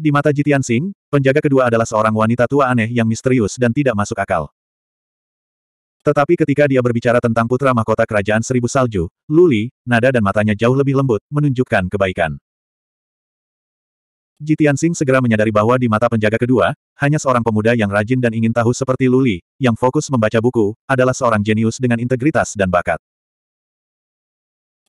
Di mata Jitian Sing, penjaga kedua adalah seorang wanita tua aneh yang misterius dan tidak masuk akal. Tetapi ketika dia berbicara tentang putra mahkota kerajaan seribu salju, Luli, nada dan matanya jauh lebih lembut, menunjukkan kebaikan. Jitian Sing segera menyadari bahwa di mata penjaga kedua, hanya seorang pemuda yang rajin dan ingin tahu seperti Luli, yang fokus membaca buku, adalah seorang jenius dengan integritas dan bakat.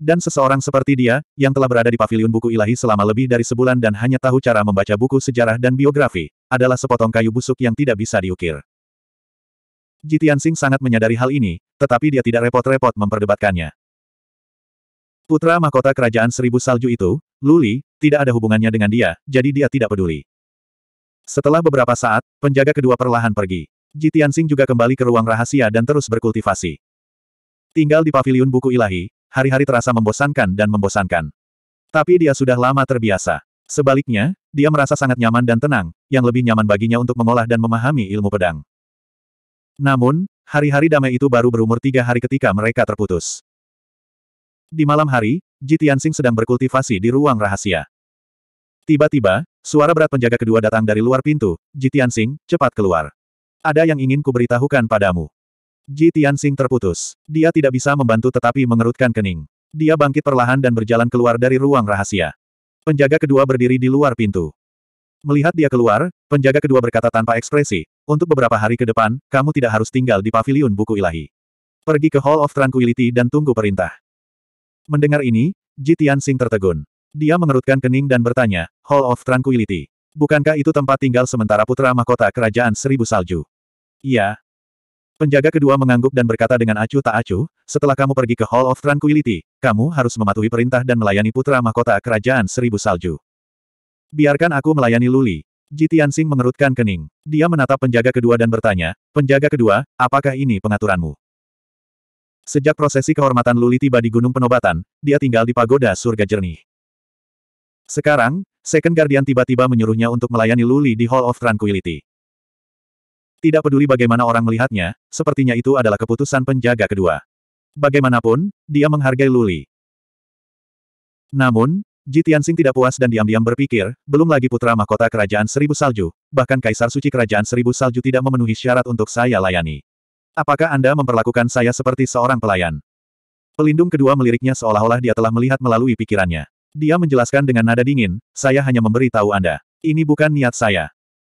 Dan seseorang seperti dia, yang telah berada di paviliun buku ilahi selama lebih dari sebulan dan hanya tahu cara membaca buku sejarah dan biografi, adalah sepotong kayu busuk yang tidak bisa diukir. Jitian Sing sangat menyadari hal ini, tetapi dia tidak repot-repot memperdebatkannya. Putra mahkota kerajaan seribu salju itu, Luli, tidak ada hubungannya dengan dia, jadi dia tidak peduli. Setelah beberapa saat, penjaga kedua perlahan pergi. Jitian Sing juga kembali ke ruang rahasia dan terus berkultivasi. Tinggal di paviliun buku ilahi, hari-hari terasa membosankan dan membosankan. Tapi dia sudah lama terbiasa. Sebaliknya, dia merasa sangat nyaman dan tenang, yang lebih nyaman baginya untuk mengolah dan memahami ilmu pedang. Namun, hari-hari damai itu baru berumur tiga hari ketika mereka terputus. Di malam hari, Ji sedang berkultivasi di ruang rahasia. Tiba-tiba, suara berat penjaga kedua datang dari luar pintu, Ji cepat keluar. Ada yang ingin kuberitahukan padamu. Ji Tianxing terputus. Dia tidak bisa membantu tetapi mengerutkan kening. Dia bangkit perlahan dan berjalan keluar dari ruang rahasia. Penjaga kedua berdiri di luar pintu. Melihat dia keluar, penjaga kedua berkata tanpa ekspresi, untuk beberapa hari ke depan, kamu tidak harus tinggal di pavilion buku ilahi. Pergi ke Hall of Tranquility dan tunggu perintah. Mendengar ini, Ji Tianxing tertegun. Dia mengerutkan kening dan bertanya, Hall of Tranquility. Bukankah itu tempat tinggal sementara putra mahkota kerajaan seribu salju? Iya, Penjaga kedua mengangguk dan berkata dengan acuh tak acuh, setelah kamu pergi ke Hall of Tranquility, kamu harus mematuhi perintah dan melayani putra mahkota kerajaan seribu salju. Biarkan aku melayani Luli. Jitiansing mengerutkan kening. Dia menatap penjaga kedua dan bertanya, penjaga kedua, apakah ini pengaturanmu? Sejak prosesi kehormatan Luli tiba di Gunung Penobatan, dia tinggal di pagoda surga jernih. Sekarang, Second Guardian tiba-tiba menyuruhnya untuk melayani Luli di Hall of Tranquility. Tidak peduli bagaimana orang melihatnya, sepertinya itu adalah keputusan penjaga kedua. Bagaimanapun, dia menghargai Luli. Namun, Jitiansing tidak puas dan diam-diam berpikir, belum lagi putra mahkota kerajaan seribu salju, bahkan kaisar suci kerajaan seribu salju tidak memenuhi syarat untuk saya layani. Apakah Anda memperlakukan saya seperti seorang pelayan? Pelindung kedua meliriknya seolah-olah dia telah melihat melalui pikirannya. Dia menjelaskan dengan nada dingin, saya hanya memberi tahu Anda. Ini bukan niat saya.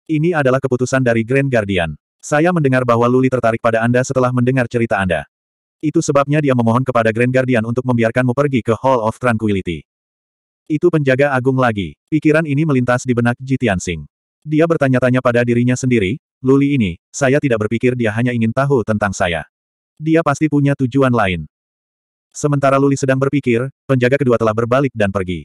Ini adalah keputusan dari Grand Guardian. Saya mendengar bahwa Luli tertarik pada Anda setelah mendengar cerita Anda. Itu sebabnya dia memohon kepada Grand Guardian untuk membiarkanmu pergi ke Hall of Tranquility. Itu penjaga agung lagi. Pikiran ini melintas di benak Jitian Singh. Dia bertanya-tanya pada dirinya sendiri, Luli ini, saya tidak berpikir dia hanya ingin tahu tentang saya. Dia pasti punya tujuan lain. Sementara Luli sedang berpikir, penjaga kedua telah berbalik dan pergi.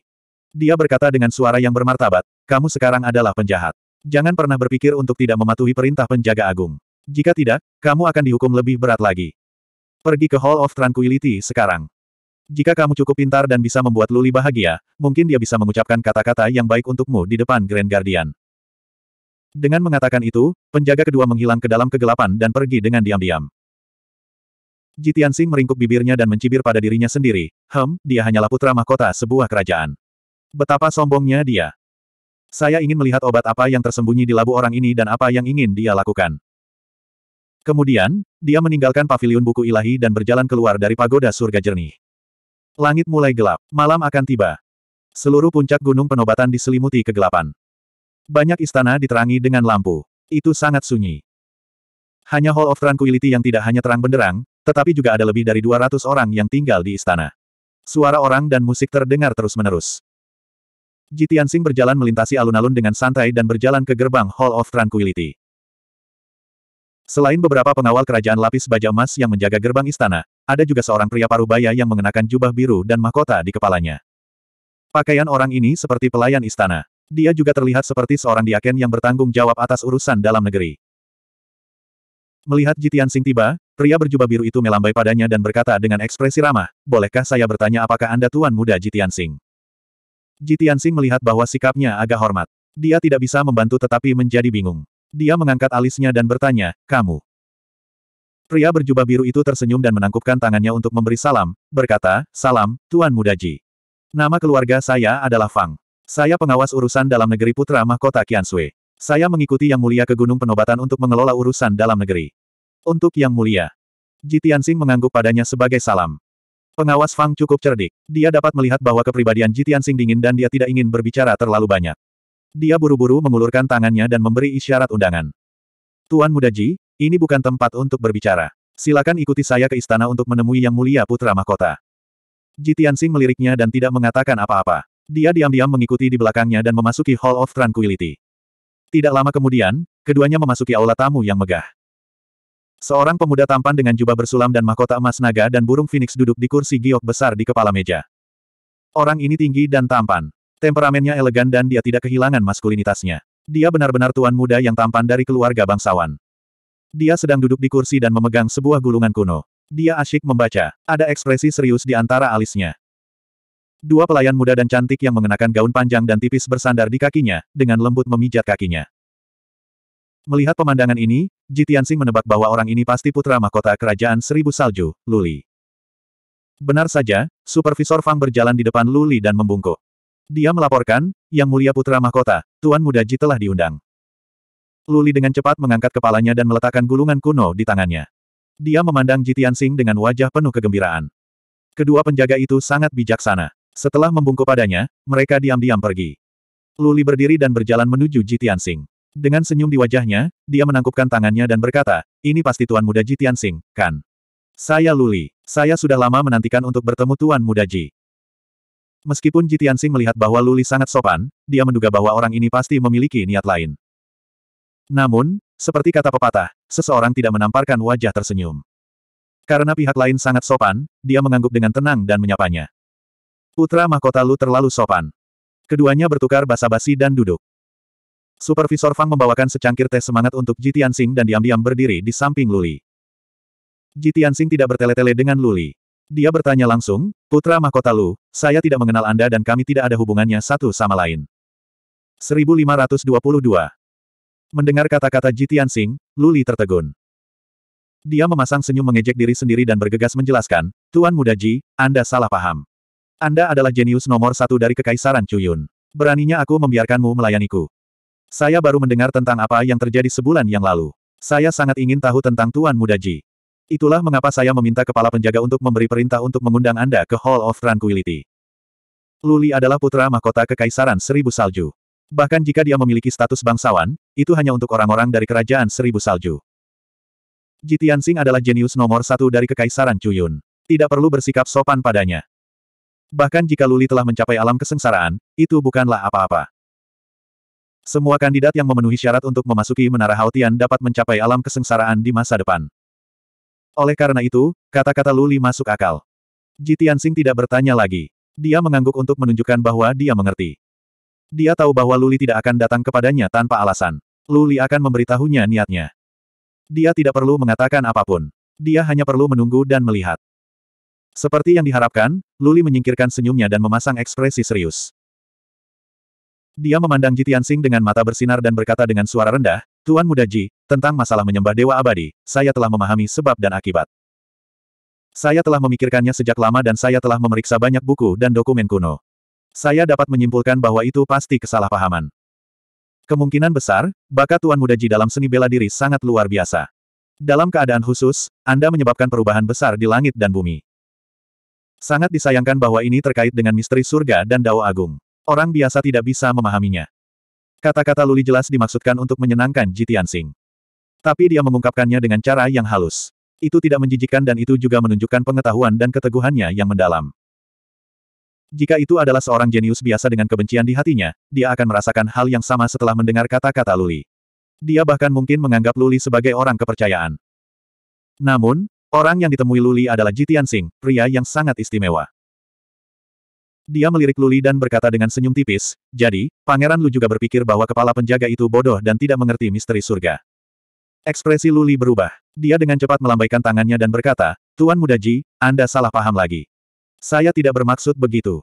Dia berkata dengan suara yang bermartabat, kamu sekarang adalah penjahat. Jangan pernah berpikir untuk tidak mematuhi perintah penjaga agung. Jika tidak, kamu akan dihukum lebih berat lagi. Pergi ke Hall of Tranquility sekarang. Jika kamu cukup pintar dan bisa membuat Luli bahagia, mungkin dia bisa mengucapkan kata-kata yang baik untukmu di depan Grand Guardian. Dengan mengatakan itu, penjaga kedua menghilang ke dalam kegelapan dan pergi dengan diam-diam. Jitian Sing meringkuk bibirnya dan mencibir pada dirinya sendiri, hem, dia hanyalah putra mahkota sebuah kerajaan. Betapa sombongnya dia. Saya ingin melihat obat apa yang tersembunyi di labu orang ini dan apa yang ingin dia lakukan. Kemudian, dia meninggalkan pavilion buku ilahi dan berjalan keluar dari pagoda surga jernih. Langit mulai gelap, malam akan tiba. Seluruh puncak gunung penobatan diselimuti kegelapan. Banyak istana diterangi dengan lampu. Itu sangat sunyi. Hanya Hall of Tranquility yang tidak hanya terang benderang, tetapi juga ada lebih dari 200 orang yang tinggal di istana. Suara orang dan musik terdengar terus-menerus. Jitian Tianxing berjalan melintasi alun-alun dengan santai dan berjalan ke gerbang Hall of Tranquility. Selain beberapa pengawal kerajaan lapis baja emas yang menjaga gerbang istana, ada juga seorang pria parubaya yang mengenakan jubah biru dan mahkota di kepalanya. Pakaian orang ini seperti pelayan istana. Dia juga terlihat seperti seorang diaken yang bertanggung jawab atas urusan dalam negeri. Melihat Jitian Sing tiba, pria berjubah biru itu melambai padanya dan berkata dengan ekspresi ramah, Bolehkah saya bertanya apakah Anda Tuan Muda Jitian Sing? Ji Tianxing melihat bahwa sikapnya agak hormat. Dia tidak bisa membantu tetapi menjadi bingung. Dia mengangkat alisnya dan bertanya, kamu. Pria berjubah biru itu tersenyum dan menangkupkan tangannya untuk memberi salam, berkata, salam, Tuan Muda Ji. Nama keluarga saya adalah Fang. Saya pengawas urusan dalam negeri putra mahkota Qiansui. Saya mengikuti Yang Mulia ke Gunung Penobatan untuk mengelola urusan dalam negeri. Untuk Yang Mulia. Ji Tianxing mengangguk padanya sebagai salam. Pengawas Fang cukup cerdik. Dia dapat melihat bahwa kepribadian Jitian Sing dingin dan dia tidak ingin berbicara terlalu banyak. Dia buru-buru mengulurkan tangannya dan memberi isyarat undangan. Tuan Muda Ji, ini bukan tempat untuk berbicara. Silakan ikuti saya ke istana untuk menemui Yang Mulia Putra Mahkota. Jitian Sing meliriknya dan tidak mengatakan apa-apa. Dia diam-diam mengikuti di belakangnya dan memasuki Hall of Tranquility. Tidak lama kemudian, keduanya memasuki aula tamu yang megah. Seorang pemuda tampan dengan jubah bersulam dan mahkota emas naga dan burung phoenix duduk di kursi giok besar di kepala meja. Orang ini tinggi dan tampan. Temperamennya elegan dan dia tidak kehilangan maskulinitasnya. Dia benar-benar tuan muda yang tampan dari keluarga bangsawan. Dia sedang duduk di kursi dan memegang sebuah gulungan kuno. Dia asyik membaca. Ada ekspresi serius di antara alisnya. Dua pelayan muda dan cantik yang mengenakan gaun panjang dan tipis bersandar di kakinya, dengan lembut memijat kakinya. Melihat pemandangan ini, Jitiansing menebak bahwa orang ini pasti putra mahkota kerajaan seribu salju, Luli. Benar saja, Supervisor Fang berjalan di depan Luli dan membungkuk. Dia melaporkan, Yang Mulia Putra Mahkota, Tuan Muda Ji telah diundang. Luli dengan cepat mengangkat kepalanya dan meletakkan gulungan kuno di tangannya. Dia memandang Jitiansing dengan wajah penuh kegembiraan. Kedua penjaga itu sangat bijaksana. Setelah membungkuk padanya, mereka diam-diam pergi. Luli berdiri dan berjalan menuju Jitiansing. Dengan senyum di wajahnya, dia menangkupkan tangannya dan berkata, ini pasti Tuan Muda Ji Tianxing, kan? Saya Luli. Saya sudah lama menantikan untuk bertemu Tuan Muda Ji. Meskipun Ji Tianxing melihat bahwa Luli sangat sopan, dia menduga bahwa orang ini pasti memiliki niat lain. Namun, seperti kata pepatah, seseorang tidak menamparkan wajah tersenyum. Karena pihak lain sangat sopan, dia mengangguk dengan tenang dan menyapanya. Putra mahkota Lu terlalu sopan. Keduanya bertukar basa-basi dan duduk. Supervisor Fang membawakan secangkir teh semangat untuk Jitian Sing dan diam-diam berdiri di samping Luli. Jitian Sing tidak bertele-tele dengan Luli. Dia bertanya langsung, Putra Mahkota Lu, saya tidak mengenal Anda dan kami tidak ada hubungannya satu sama lain. 1522 Mendengar kata-kata Jitian Sing, Luli tertegun. Dia memasang senyum mengejek diri sendiri dan bergegas menjelaskan, Tuan Muda Ji, Anda salah paham. Anda adalah jenius nomor satu dari Kekaisaran Cuyun. Beraninya aku membiarkanmu melayaniku. Saya baru mendengar tentang apa yang terjadi sebulan yang lalu. Saya sangat ingin tahu tentang Tuan Muda Ji. Itulah mengapa saya meminta kepala penjaga untuk memberi perintah untuk mengundang Anda ke Hall of Tranquility. Luli adalah putra mahkota Kekaisaran Seribu Salju. Bahkan jika dia memiliki status bangsawan, itu hanya untuk orang-orang dari Kerajaan Seribu Salju. Ji Tianxing adalah jenius nomor satu dari Kekaisaran Cuyun. Tidak perlu bersikap sopan padanya. Bahkan jika Luli telah mencapai alam kesengsaraan, itu bukanlah apa-apa. Semua kandidat yang memenuhi syarat untuk memasuki Menara Haotian dapat mencapai alam kesengsaraan di masa depan. Oleh karena itu, kata-kata Luli masuk akal. Jitian Sing tidak bertanya lagi. Dia mengangguk untuk menunjukkan bahwa dia mengerti. Dia tahu bahwa Luli tidak akan datang kepadanya tanpa alasan. Luli akan memberitahunya niatnya. Dia tidak perlu mengatakan apapun. Dia hanya perlu menunggu dan melihat. Seperti yang diharapkan, Luli menyingkirkan senyumnya dan memasang ekspresi serius. Dia memandang Jitian Tianxing dengan mata bersinar dan berkata dengan suara rendah, Tuan Muda Ji, tentang masalah menyembah Dewa Abadi, saya telah memahami sebab dan akibat. Saya telah memikirkannya sejak lama dan saya telah memeriksa banyak buku dan dokumen kuno. Saya dapat menyimpulkan bahwa itu pasti kesalahpahaman. Kemungkinan besar, bakat Tuan Muda Ji dalam seni bela diri sangat luar biasa. Dalam keadaan khusus, Anda menyebabkan perubahan besar di langit dan bumi. Sangat disayangkan bahwa ini terkait dengan misteri surga dan Dao Agung. Orang biasa tidak bisa memahaminya. Kata-kata Luli jelas dimaksudkan untuk menyenangkan Jitian Sing. Tapi dia mengungkapkannya dengan cara yang halus. Itu tidak menjijikkan dan itu juga menunjukkan pengetahuan dan keteguhannya yang mendalam. Jika itu adalah seorang jenius biasa dengan kebencian di hatinya, dia akan merasakan hal yang sama setelah mendengar kata-kata Luli. Dia bahkan mungkin menganggap Luli sebagai orang kepercayaan. Namun, Orang yang ditemui Luli adalah Jitian Sing, pria yang sangat istimewa. Dia melirik Luli dan berkata dengan senyum tipis, jadi, Pangeran Lu juga berpikir bahwa kepala penjaga itu bodoh dan tidak mengerti misteri surga. Ekspresi Luli berubah. Dia dengan cepat melambaikan tangannya dan berkata, Tuan Muda Ji, Anda salah paham lagi. Saya tidak bermaksud begitu.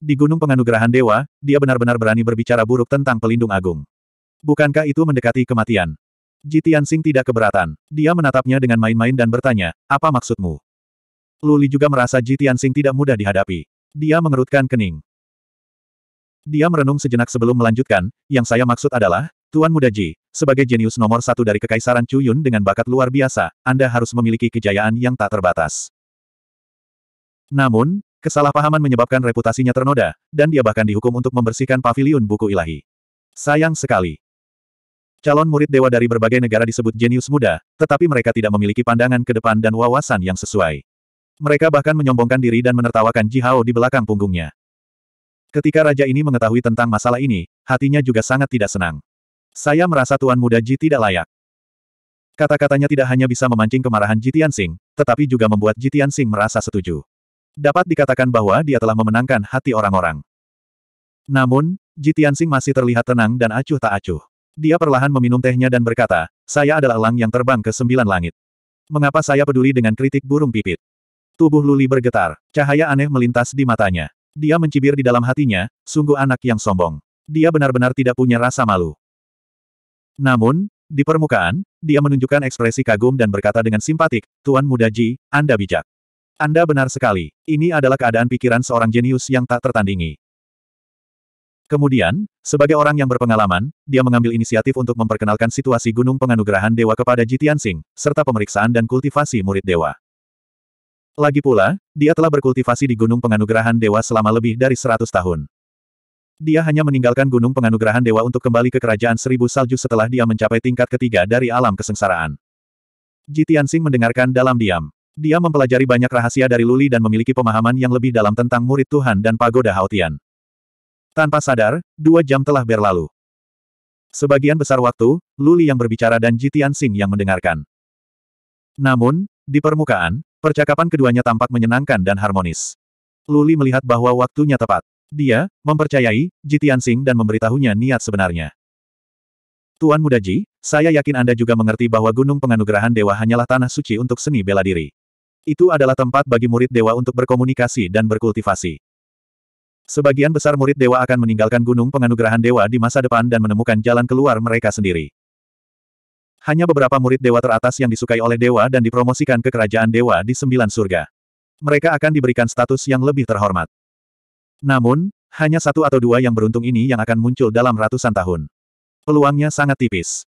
Di Gunung Penganugerahan Dewa, dia benar-benar berani berbicara buruk tentang Pelindung Agung. Bukankah itu mendekati kematian? Ji Tianxing tidak keberatan. Dia menatapnya dengan main-main dan bertanya, apa maksudmu? Luli juga merasa Ji Tianxing tidak mudah dihadapi. Dia mengerutkan kening. Dia merenung sejenak sebelum melanjutkan, yang saya maksud adalah, Tuan Muda Ji, sebagai jenius nomor satu dari Kekaisaran Cuyun dengan bakat luar biasa, Anda harus memiliki kejayaan yang tak terbatas. Namun, kesalahpahaman menyebabkan reputasinya ternoda, dan dia bahkan dihukum untuk membersihkan paviliun buku ilahi. Sayang sekali. Calon murid dewa dari berbagai negara disebut jenius muda, tetapi mereka tidak memiliki pandangan ke depan dan wawasan yang sesuai. Mereka bahkan menyombongkan diri dan menertawakan Jihao di belakang punggungnya. Ketika raja ini mengetahui tentang masalah ini, hatinya juga sangat tidak senang. Saya merasa tuan muda Ji tidak layak. Kata-katanya tidak hanya bisa memancing kemarahan Ji Tianxing, tetapi juga membuat Ji Tianxing merasa setuju. Dapat dikatakan bahwa dia telah memenangkan hati orang-orang. Namun, Ji Tianxing masih terlihat tenang dan acuh tak acuh. Dia perlahan meminum tehnya dan berkata, saya adalah elang yang terbang ke sembilan langit. Mengapa saya peduli dengan kritik burung pipit? Tubuh Luli bergetar, cahaya aneh melintas di matanya. Dia mencibir di dalam hatinya, sungguh anak yang sombong. Dia benar-benar tidak punya rasa malu. Namun, di permukaan, dia menunjukkan ekspresi kagum dan berkata dengan simpatik, Tuan Muda Ji, Anda bijak. Anda benar sekali, ini adalah keadaan pikiran seorang jenius yang tak tertandingi. Kemudian, sebagai orang yang berpengalaman, dia mengambil inisiatif untuk memperkenalkan situasi Gunung Penganugerahan Dewa kepada Jitian Singh, serta pemeriksaan dan kultivasi murid dewa. Lagi pula, dia telah berkultivasi di Gunung Penganugerahan Dewa selama lebih dari seratus tahun. Dia hanya meninggalkan Gunung Penganugerahan Dewa untuk kembali ke Kerajaan Seribu Salju setelah dia mencapai tingkat ketiga dari alam kesengsaraan. Jitiansing mendengarkan dalam diam. Dia mempelajari banyak rahasia dari Luli dan memiliki pemahaman yang lebih dalam tentang murid Tuhan dan pagoda Haotian. Tanpa sadar, dua jam telah berlalu. Sebagian besar waktu, Luli yang berbicara dan Jitiansing yang mendengarkan. Namun, di permukaan, Percakapan keduanya tampak menyenangkan dan harmonis. Luli melihat bahwa waktunya tepat. Dia, mempercayai, Jitian Sing dan memberitahunya niat sebenarnya. Tuan Muda Ji, saya yakin Anda juga mengerti bahwa Gunung Penganugerahan Dewa hanyalah tanah suci untuk seni bela diri. Itu adalah tempat bagi murid dewa untuk berkomunikasi dan berkultivasi. Sebagian besar murid dewa akan meninggalkan Gunung Penganugerahan Dewa di masa depan dan menemukan jalan keluar mereka sendiri. Hanya beberapa murid dewa teratas yang disukai oleh dewa dan dipromosikan ke kerajaan dewa di sembilan surga. Mereka akan diberikan status yang lebih terhormat. Namun, hanya satu atau dua yang beruntung ini yang akan muncul dalam ratusan tahun. Peluangnya sangat tipis.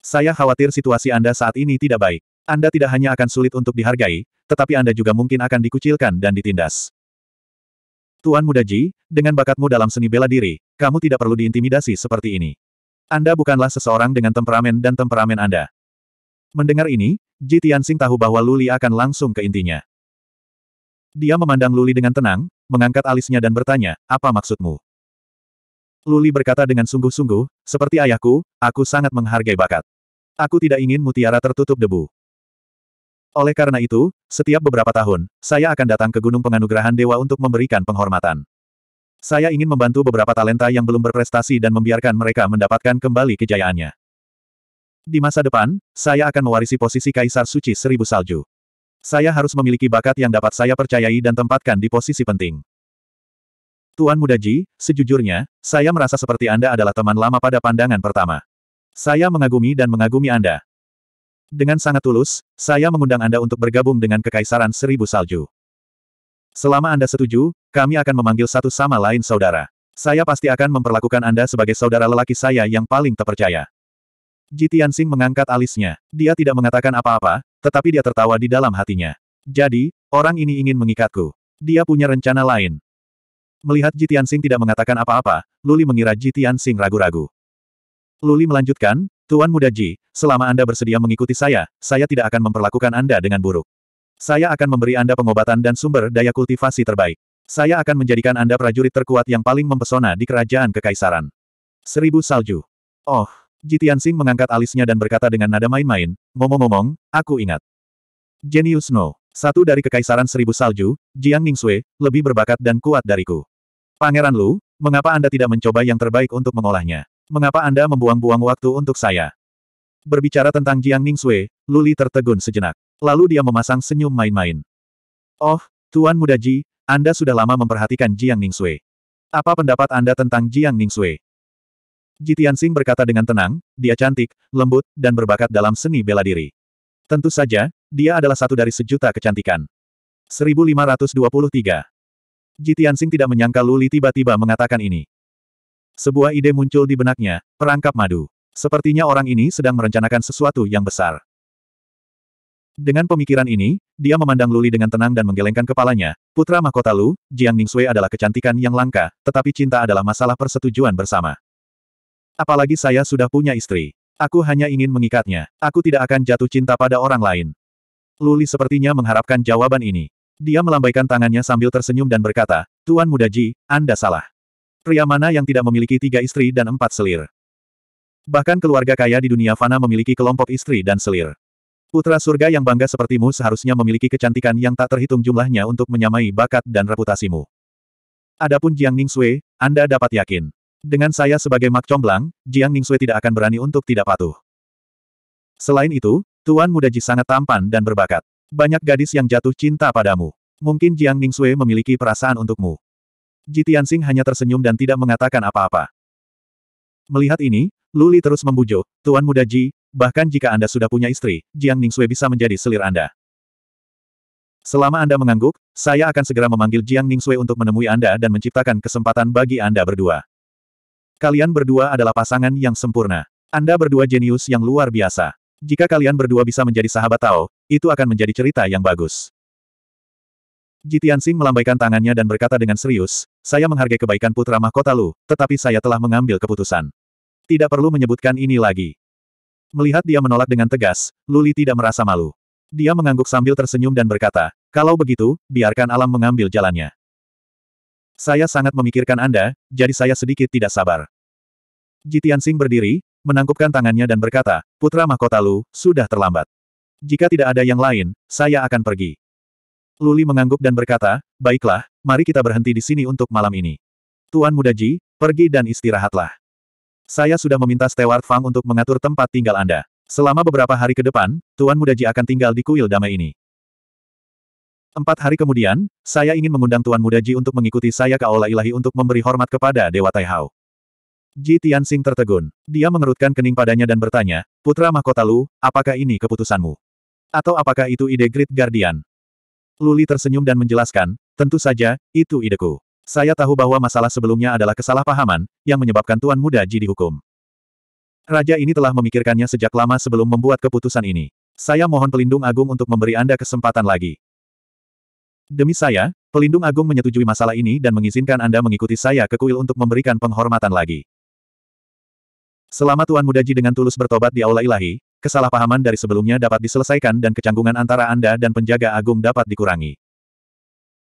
Saya khawatir situasi Anda saat ini tidak baik. Anda tidak hanya akan sulit untuk dihargai, tetapi Anda juga mungkin akan dikucilkan dan ditindas. Tuan Muda Ji, dengan bakatmu dalam seni bela diri, kamu tidak perlu diintimidasi seperti ini. Anda bukanlah seseorang dengan temperamen dan temperamen Anda. Mendengar ini, Ji Tianxing tahu bahwa Luli akan langsung ke intinya. Dia memandang Luli dengan tenang, mengangkat alisnya dan bertanya, apa maksudmu? Luli berkata dengan sungguh-sungguh, seperti ayahku, aku sangat menghargai bakat. Aku tidak ingin mutiara tertutup debu. Oleh karena itu, setiap beberapa tahun, saya akan datang ke Gunung Penganugerahan Dewa untuk memberikan penghormatan. Saya ingin membantu beberapa talenta yang belum berprestasi dan membiarkan mereka mendapatkan kembali kejayaannya. Di masa depan, saya akan mewarisi posisi Kaisar Suci Seribu Salju. Saya harus memiliki bakat yang dapat saya percayai dan tempatkan di posisi penting. Tuan Muda Ji, sejujurnya, saya merasa seperti Anda adalah teman lama pada pandangan pertama. Saya mengagumi dan mengagumi Anda. Dengan sangat tulus, saya mengundang Anda untuk bergabung dengan Kekaisaran Seribu Salju. Selama Anda setuju, kami akan memanggil satu sama lain saudara. Saya pasti akan memperlakukan Anda sebagai saudara lelaki saya yang paling terpercaya. Jitian Sing mengangkat alisnya. Dia tidak mengatakan apa-apa, tetapi dia tertawa di dalam hatinya. Jadi, orang ini ingin mengikatku. Dia punya rencana lain. Melihat Jitian Sing tidak mengatakan apa-apa, Luli mengira Jitian Sing ragu-ragu. Luli melanjutkan, Tuan Muda Ji, selama Anda bersedia mengikuti saya, saya tidak akan memperlakukan Anda dengan buruk. Saya akan memberi Anda pengobatan dan sumber daya kultivasi terbaik. Saya akan menjadikan Anda prajurit terkuat yang paling mempesona di kerajaan kekaisaran. Seribu salju. Oh, Jitian Sing mengangkat alisnya dan berkata dengan nada main-main, ngomong-ngomong, aku ingat. Genius No. Satu dari kekaisaran seribu salju, Jiang Sui, lebih berbakat dan kuat dariku. Pangeran Lu, mengapa Anda tidak mencoba yang terbaik untuk mengolahnya? Mengapa Anda membuang-buang waktu untuk saya? Berbicara tentang Jiang Sui, Luli tertegun sejenak. Lalu dia memasang senyum main-main. Oh, Tuan Muda Ji, Anda sudah lama memperhatikan Jiang Ningxue. Apa pendapat Anda tentang Jiang Ningxue? Ji Tianxing berkata dengan tenang, dia cantik, lembut, dan berbakat dalam seni bela diri. Tentu saja, dia adalah satu dari sejuta kecantikan. 1523 Ji Tianxing tidak menyangka Luli tiba-tiba mengatakan ini. Sebuah ide muncul di benaknya, perangkap madu. Sepertinya orang ini sedang merencanakan sesuatu yang besar. Dengan pemikiran ini, dia memandang Luli dengan tenang dan menggelengkan kepalanya. Putra mahkota Lu, Jiang Ningxue adalah kecantikan yang langka, tetapi cinta adalah masalah persetujuan bersama. Apalagi saya sudah punya istri. Aku hanya ingin mengikatnya. Aku tidak akan jatuh cinta pada orang lain. Luli sepertinya mengharapkan jawaban ini. Dia melambaikan tangannya sambil tersenyum dan berkata, Tuan Muda Ji, Anda salah. Pria mana yang tidak memiliki tiga istri dan empat selir? Bahkan keluarga kaya di dunia fana memiliki kelompok istri dan selir. Putra surga yang bangga sepertimu seharusnya memiliki kecantikan yang tak terhitung jumlahnya untuk menyamai bakat dan reputasimu. Adapun Jiang Sui, Anda dapat yakin. Dengan saya sebagai mak comblang, Jiang Sui tidak akan berani untuk tidak patuh. Selain itu, Tuan Muda Ji sangat tampan dan berbakat. Banyak gadis yang jatuh cinta padamu. Mungkin Jiang Sui memiliki perasaan untukmu. Ji Tianxing hanya tersenyum dan tidak mengatakan apa-apa. Melihat ini, Luli terus membujuk, Tuan Muda Ji, Bahkan jika Anda sudah punya istri, Jiang Ningxue bisa menjadi selir Anda. Selama Anda mengangguk, saya akan segera memanggil Jiang Ningxue untuk menemui Anda dan menciptakan kesempatan bagi Anda berdua. Kalian berdua adalah pasangan yang sempurna. Anda berdua jenius yang luar biasa. Jika kalian berdua bisa menjadi sahabat Tao, itu akan menjadi cerita yang bagus. Tianxing melambaikan tangannya dan berkata dengan serius, saya menghargai kebaikan putra mahkota Lu, tetapi saya telah mengambil keputusan. Tidak perlu menyebutkan ini lagi. Melihat dia menolak dengan tegas, Luli tidak merasa malu. Dia mengangguk sambil tersenyum dan berkata, kalau begitu, biarkan alam mengambil jalannya. Saya sangat memikirkan Anda, jadi saya sedikit tidak sabar. Jitian Sing berdiri, menangkupkan tangannya dan berkata, Putra Mahkota Lu, sudah terlambat. Jika tidak ada yang lain, saya akan pergi. Luli mengangguk dan berkata, baiklah, mari kita berhenti di sini untuk malam ini. Tuan Muda Ji, pergi dan istirahatlah. Saya sudah meminta Stewart Fang untuk mengatur tempat tinggal Anda. Selama beberapa hari ke depan, Tuan Muda Ji akan tinggal di kuil damai ini. Empat hari kemudian, saya ingin mengundang Tuan Muda Ji untuk mengikuti saya ke Aula Ilahi untuk memberi hormat kepada Dewa Taihao. Ji Tianxing tertegun. Dia mengerutkan kening padanya dan bertanya, Putra Mahkota Lu, apakah ini keputusanmu? Atau apakah itu ide Great Guardian? Luli tersenyum dan menjelaskan, tentu saja, itu ideku. Saya tahu bahwa masalah sebelumnya adalah kesalahpahaman, yang menyebabkan Tuan Muda Ji dihukum. Raja ini telah memikirkannya sejak lama sebelum membuat keputusan ini. Saya mohon pelindung agung untuk memberi Anda kesempatan lagi. Demi saya, pelindung agung menyetujui masalah ini dan mengizinkan Anda mengikuti saya ke kuil untuk memberikan penghormatan lagi. Selama Tuan Muda Ji dengan tulus bertobat di Aula Ilahi, kesalahpahaman dari sebelumnya dapat diselesaikan dan kecanggungan antara Anda dan penjaga agung dapat dikurangi.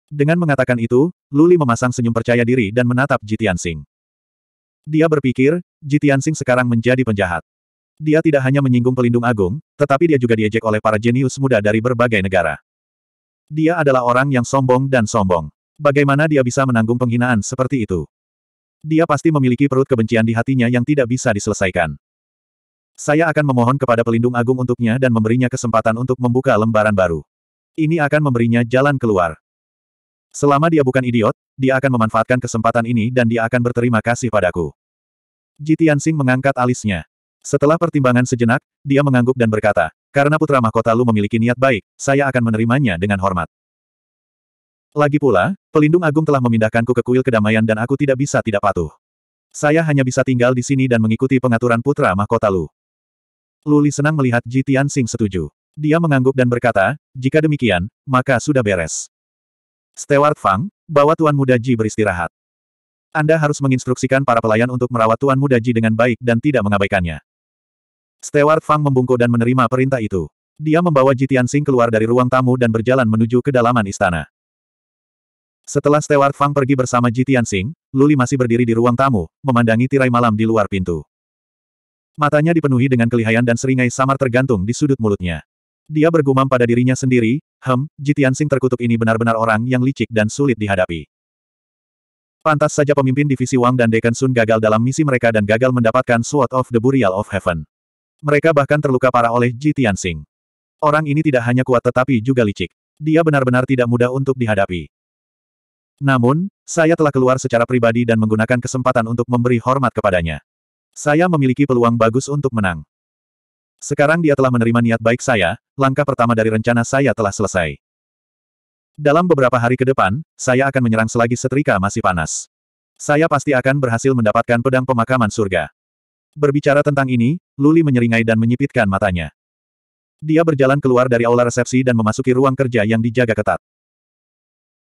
Dengan mengatakan itu, Luli memasang senyum percaya diri dan menatap Jitian Sing. Dia berpikir, Jitian Sing sekarang menjadi penjahat. Dia tidak hanya menyinggung pelindung agung, tetapi dia juga diejek oleh para jenius muda dari berbagai negara. Dia adalah orang yang sombong dan sombong. Bagaimana dia bisa menanggung penghinaan seperti itu? Dia pasti memiliki perut kebencian di hatinya yang tidak bisa diselesaikan. Saya akan memohon kepada pelindung agung untuknya dan memberinya kesempatan untuk membuka lembaran baru. Ini akan memberinya jalan keluar. Selama dia bukan idiot, dia akan memanfaatkan kesempatan ini dan dia akan berterima kasih padaku. Jitian mengangkat alisnya. Setelah pertimbangan sejenak, dia mengangguk dan berkata, karena putra mahkota Lu memiliki niat baik, saya akan menerimanya dengan hormat. Lagi pula, pelindung agung telah memindahkanku ke kuil kedamaian dan aku tidak bisa tidak patuh. Saya hanya bisa tinggal di sini dan mengikuti pengaturan putra mahkota Lu. Luli senang melihat Jitian setuju. Dia mengangguk dan berkata, jika demikian, maka sudah beres. Steward Fang, bawa Tuan Muda Ji beristirahat. Anda harus menginstruksikan para pelayan untuk merawat Tuan Muda Ji dengan baik dan tidak mengabaikannya. Steward Fang membungkuk dan menerima perintah itu. Dia membawa Ji Tianxing keluar dari ruang tamu dan berjalan menuju ke dalaman istana. Setelah Steward Fang pergi bersama Ji Tianxing, Luli masih berdiri di ruang tamu, memandangi tirai malam di luar pintu. Matanya dipenuhi dengan kelihayan dan seringai samar tergantung di sudut mulutnya. Dia bergumam pada dirinya sendiri, hem, Jitiansing terkutuk ini benar-benar orang yang licik dan sulit dihadapi. Pantas saja pemimpin divisi Wang dan Dekan Sun gagal dalam misi mereka dan gagal mendapatkan Sword of the Burial of Heaven. Mereka bahkan terluka parah oleh Jitiansing. Orang ini tidak hanya kuat tetapi juga licik. Dia benar-benar tidak mudah untuk dihadapi. Namun, saya telah keluar secara pribadi dan menggunakan kesempatan untuk memberi hormat kepadanya. Saya memiliki peluang bagus untuk menang. Sekarang dia telah menerima niat baik saya, langkah pertama dari rencana saya telah selesai. Dalam beberapa hari ke depan, saya akan menyerang selagi setrika masih panas. Saya pasti akan berhasil mendapatkan pedang pemakaman surga. Berbicara tentang ini, Luli menyeringai dan menyipitkan matanya. Dia berjalan keluar dari aula resepsi dan memasuki ruang kerja yang dijaga ketat.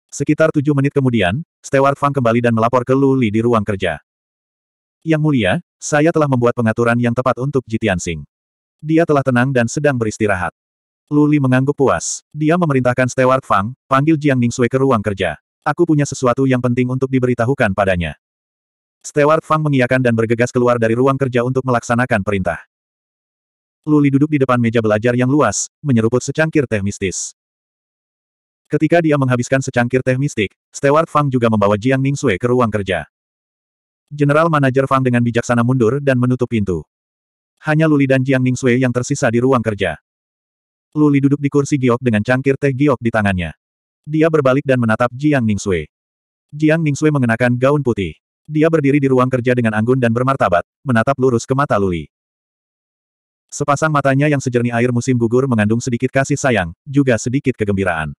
Sekitar tujuh menit kemudian, Steward Fang kembali dan melapor ke Luli di ruang kerja. Yang mulia, saya telah membuat pengaturan yang tepat untuk Jitian Singh. Dia telah tenang dan sedang beristirahat. Luli mengangguk puas. Dia memerintahkan Stewart Fang, panggil Jiang Ningxue ke ruang kerja. Aku punya sesuatu yang penting untuk diberitahukan padanya. Stewart Fang mengiyakan dan bergegas keluar dari ruang kerja untuk melaksanakan perintah. Luli duduk di depan meja belajar yang luas, menyeruput secangkir teh mistis. Ketika dia menghabiskan secangkir teh mistik, Steward Fang juga membawa Jiang Ningxue ke ruang kerja. General Manager Fang dengan bijaksana mundur dan menutup pintu. Hanya Luli dan Jiang Sui yang tersisa di ruang kerja. Luli duduk di kursi giok dengan cangkir teh giok di tangannya. Dia berbalik dan menatap Jiang Sui. Jiang Sui mengenakan gaun putih. Dia berdiri di ruang kerja dengan anggun dan bermartabat, menatap lurus ke mata Luli. Sepasang matanya yang sejernih air musim gugur mengandung sedikit kasih sayang, juga sedikit kegembiraan.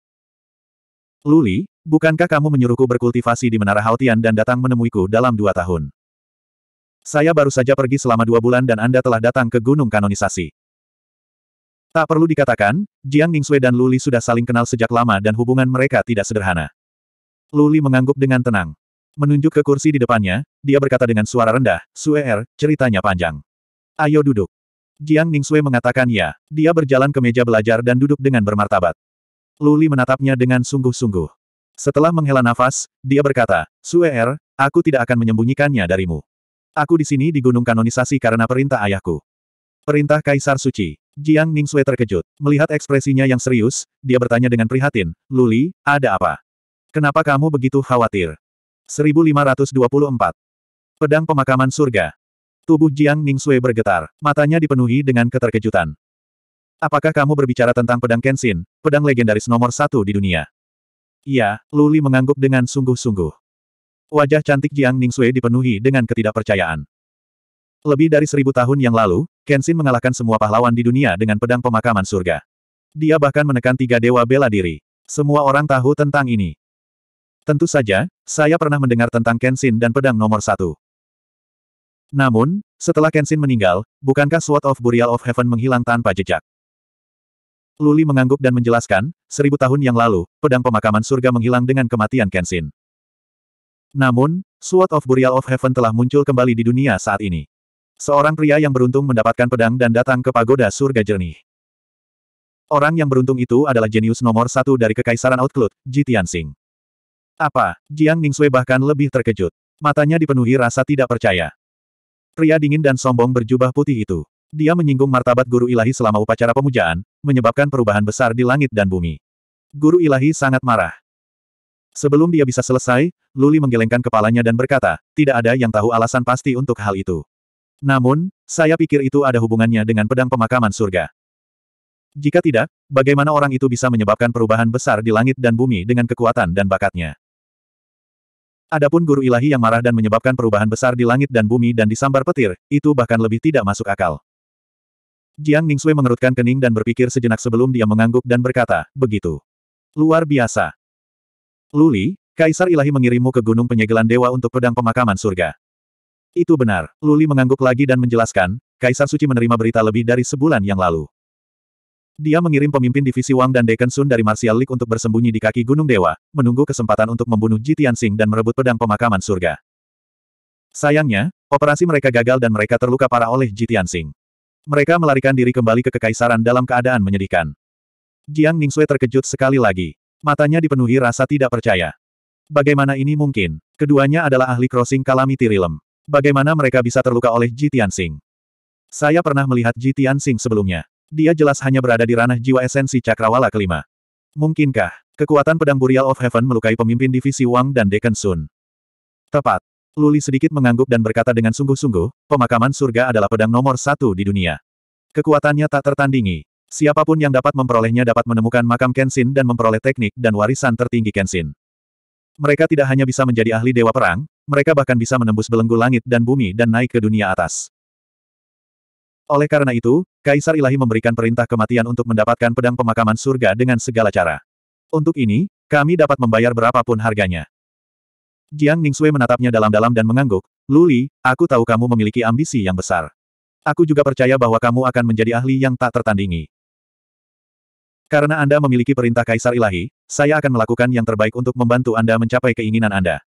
Luli, bukankah kamu menyuruhku berkultivasi di Menara Haotian dan datang menemuiku dalam dua tahun? Saya baru saja pergi selama dua bulan dan Anda telah datang ke Gunung Kanonisasi. Tak perlu dikatakan, Jiang Ningxue dan Luli sudah saling kenal sejak lama dan hubungan mereka tidak sederhana. Luli mengangguk dengan tenang. Menunjuk ke kursi di depannya, dia berkata dengan suara rendah, Sue Er, ceritanya panjang. Ayo duduk. Jiang Ningxue mengatakan ya. Dia berjalan ke meja belajar dan duduk dengan bermartabat. Luli menatapnya dengan sungguh-sungguh. Setelah menghela nafas, dia berkata, Sue Er, aku tidak akan menyembunyikannya darimu. Aku di sini di Gunung Kanonisasi karena perintah ayahku. Perintah Kaisar Suci. Jiang Ningxue terkejut. Melihat ekspresinya yang serius, dia bertanya dengan prihatin, Luli, ada apa? Kenapa kamu begitu khawatir? 1524. Pedang Pemakaman Surga. Tubuh Jiang Ningxue bergetar, matanya dipenuhi dengan keterkejutan. Apakah kamu berbicara tentang pedang Kenshin, pedang legendaris nomor satu di dunia? Iya, Luli mengangguk dengan sungguh-sungguh. Wajah cantik Jiang Ningxue dipenuhi dengan ketidakpercayaan. Lebih dari seribu tahun yang lalu, Kenshin mengalahkan semua pahlawan di dunia dengan pedang pemakaman surga. Dia bahkan menekan tiga dewa bela diri. Semua orang tahu tentang ini. Tentu saja, saya pernah mendengar tentang Kenshin dan pedang nomor satu. Namun, setelah Kenshin meninggal, bukankah Sword of Burial of Heaven menghilang tanpa jejak? Luli mengangguk dan menjelaskan, seribu tahun yang lalu, pedang pemakaman surga menghilang dengan kematian Kenshin. Namun, Sword of Burial of Heaven telah muncul kembali di dunia saat ini. Seorang pria yang beruntung mendapatkan pedang dan datang ke pagoda surga jernih. Orang yang beruntung itu adalah jenius nomor satu dari Kekaisaran Outcloud, Jitian Tianxing. Apa? Jiang Ningxue bahkan lebih terkejut. Matanya dipenuhi rasa tidak percaya. Pria dingin dan sombong berjubah putih itu. Dia menyinggung martabat guru ilahi selama upacara pemujaan, menyebabkan perubahan besar di langit dan bumi. Guru ilahi sangat marah. Sebelum dia bisa selesai, Luli menggelengkan kepalanya dan berkata, tidak ada yang tahu alasan pasti untuk hal itu. Namun, saya pikir itu ada hubungannya dengan pedang pemakaman surga. Jika tidak, bagaimana orang itu bisa menyebabkan perubahan besar di langit dan bumi dengan kekuatan dan bakatnya? Adapun guru ilahi yang marah dan menyebabkan perubahan besar di langit dan bumi dan disambar petir, itu bahkan lebih tidak masuk akal. Jiang Ningsui mengerutkan kening dan berpikir sejenak sebelum dia mengangguk dan berkata, begitu. Luar biasa. Luli, Kaisar Ilahi mengirimmu ke Gunung Penyegelan Dewa untuk pedang pemakaman surga. Itu benar, Luli mengangguk lagi dan menjelaskan, Kaisar Suci menerima berita lebih dari sebulan yang lalu. Dia mengirim pemimpin divisi Wang dan Deken Sun dari Martial League untuk bersembunyi di kaki Gunung Dewa, menunggu kesempatan untuk membunuh Ji Tianxing dan merebut pedang pemakaman surga. Sayangnya, operasi mereka gagal dan mereka terluka parah oleh Ji Tianxing. Mereka melarikan diri kembali ke kekaisaran dalam keadaan menyedihkan. Jiang Ningxue terkejut sekali lagi. Matanya dipenuhi rasa tidak percaya. Bagaimana ini mungkin? Keduanya adalah ahli crossing Calamity Realm. Bagaimana mereka bisa terluka oleh Jitian Tianxing? Saya pernah melihat Jitian Tianxing sebelumnya. Dia jelas hanya berada di ranah jiwa esensi cakrawala kelima. Mungkinkah, kekuatan pedang Burial of Heaven melukai pemimpin divisi Wang dan Deacon Sun? Tepat. Luli sedikit mengangguk dan berkata dengan sungguh-sungguh, pemakaman surga adalah pedang nomor satu di dunia. Kekuatannya tak tertandingi, Siapapun yang dapat memperolehnya dapat menemukan makam Kenshin dan memperoleh teknik dan warisan tertinggi Kenshin. Mereka tidak hanya bisa menjadi ahli dewa perang, mereka bahkan bisa menembus belenggu langit dan bumi dan naik ke dunia atas. Oleh karena itu, Kaisar Ilahi memberikan perintah kematian untuk mendapatkan pedang pemakaman surga dengan segala cara. Untuk ini, kami dapat membayar berapapun harganya. Jiang Ningxue menatapnya dalam-dalam dan mengangguk, Luli, aku tahu kamu memiliki ambisi yang besar. Aku juga percaya bahwa kamu akan menjadi ahli yang tak tertandingi. Karena Anda memiliki perintah Kaisar Ilahi, saya akan melakukan yang terbaik untuk membantu Anda mencapai keinginan Anda.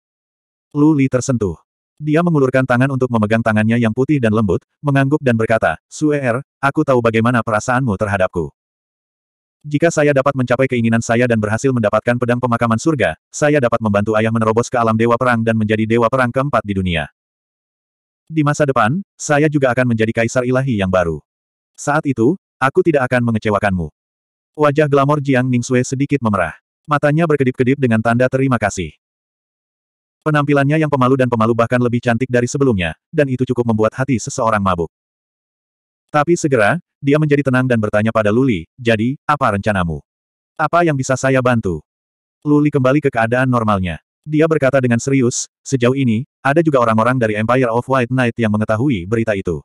Luli tersentuh. Dia mengulurkan tangan untuk memegang tangannya yang putih dan lembut, mengangguk dan berkata, Suer, er, aku tahu bagaimana perasaanmu terhadapku. Jika saya dapat mencapai keinginan saya dan berhasil mendapatkan pedang pemakaman surga, saya dapat membantu ayah menerobos ke alam dewa perang dan menjadi dewa perang keempat di dunia. Di masa depan, saya juga akan menjadi kaisar ilahi yang baru. Saat itu, aku tidak akan mengecewakanmu. Wajah glamor Jiang Ningxue sedikit memerah. Matanya berkedip-kedip dengan tanda terima kasih. Penampilannya yang pemalu dan pemalu bahkan lebih cantik dari sebelumnya, dan itu cukup membuat hati seseorang mabuk. Tapi segera, dia menjadi tenang dan bertanya pada Luli, jadi, apa rencanamu? Apa yang bisa saya bantu? Luli kembali ke keadaan normalnya. Dia berkata dengan serius, sejauh ini, ada juga orang-orang dari Empire of White Knight yang mengetahui berita itu.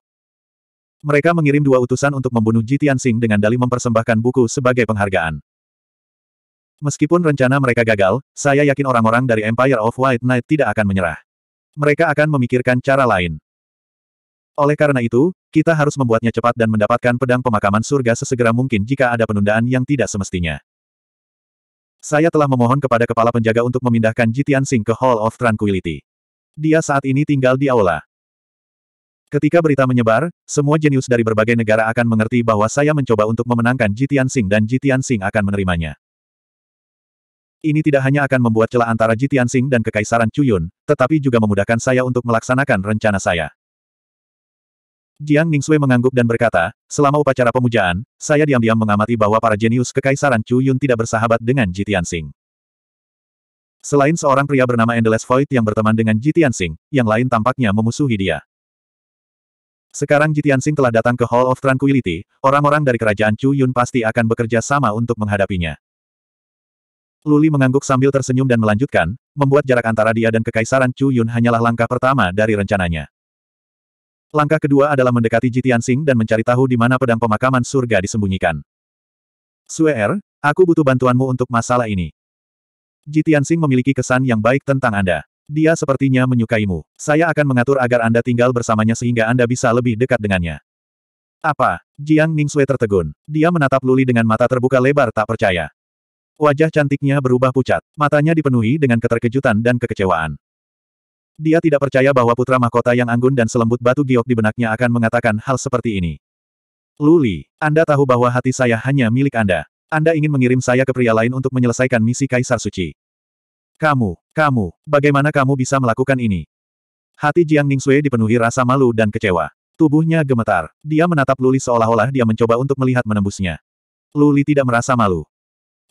Mereka mengirim dua utusan untuk membunuh Jitian Tianxing dengan Dali mempersembahkan buku sebagai penghargaan. Meskipun rencana mereka gagal, saya yakin orang-orang dari Empire of White Knight tidak akan menyerah. Mereka akan memikirkan cara lain. Oleh karena itu, kita harus membuatnya cepat dan mendapatkan pedang pemakaman surga sesegera mungkin jika ada penundaan yang tidak semestinya. Saya telah memohon kepada kepala penjaga untuk memindahkan Jitian Singh ke Hall of Tranquility. Dia saat ini tinggal di aula. Ketika berita menyebar, semua jenius dari berbagai negara akan mengerti bahwa saya mencoba untuk memenangkan Jitian Sing dan Jitian Sing akan menerimanya. Ini tidak hanya akan membuat celah antara Jitian Sing dan Kekaisaran Cuyun, tetapi juga memudahkan saya untuk melaksanakan rencana saya. Jiang Ningxue mengangguk dan berkata, selama upacara pemujaan, saya diam-diam mengamati bahwa para jenius kekaisaran Chu tidak bersahabat dengan Jitian Sing. Selain seorang pria bernama Endless Void yang berteman dengan Jitian Sing, yang lain tampaknya memusuhi dia. Sekarang Jitian Sing telah datang ke Hall of Tranquility, orang-orang dari kerajaan Chu Yun pasti akan bekerja sama untuk menghadapinya. Luli mengangguk sambil tersenyum dan melanjutkan, membuat jarak antara dia dan kekaisaran Chu Yun hanyalah langkah pertama dari rencananya. Langkah kedua adalah mendekati Jitian Sing dan mencari tahu di mana pedang pemakaman surga disembunyikan. Suer, er, aku butuh bantuanmu untuk masalah ini. Jitian Sing memiliki kesan yang baik tentang Anda. Dia sepertinya menyukaimu. Saya akan mengatur agar Anda tinggal bersamanya sehingga Anda bisa lebih dekat dengannya. Apa? Jiang Ningxue tertegun. Dia menatap Luli dengan mata terbuka lebar tak percaya. Wajah cantiknya berubah pucat. Matanya dipenuhi dengan keterkejutan dan kekecewaan. Dia tidak percaya bahwa putra mahkota yang anggun dan selembut batu giok di benaknya akan mengatakan hal seperti ini. Luli, Anda tahu bahwa hati saya hanya milik Anda. Anda ingin mengirim saya ke pria lain untuk menyelesaikan misi Kaisar Suci. Kamu, kamu, bagaimana kamu bisa melakukan ini? Hati Jiang Ningxue dipenuhi rasa malu dan kecewa. Tubuhnya gemetar. Dia menatap Luli seolah-olah dia mencoba untuk melihat menembusnya. Luli tidak merasa malu.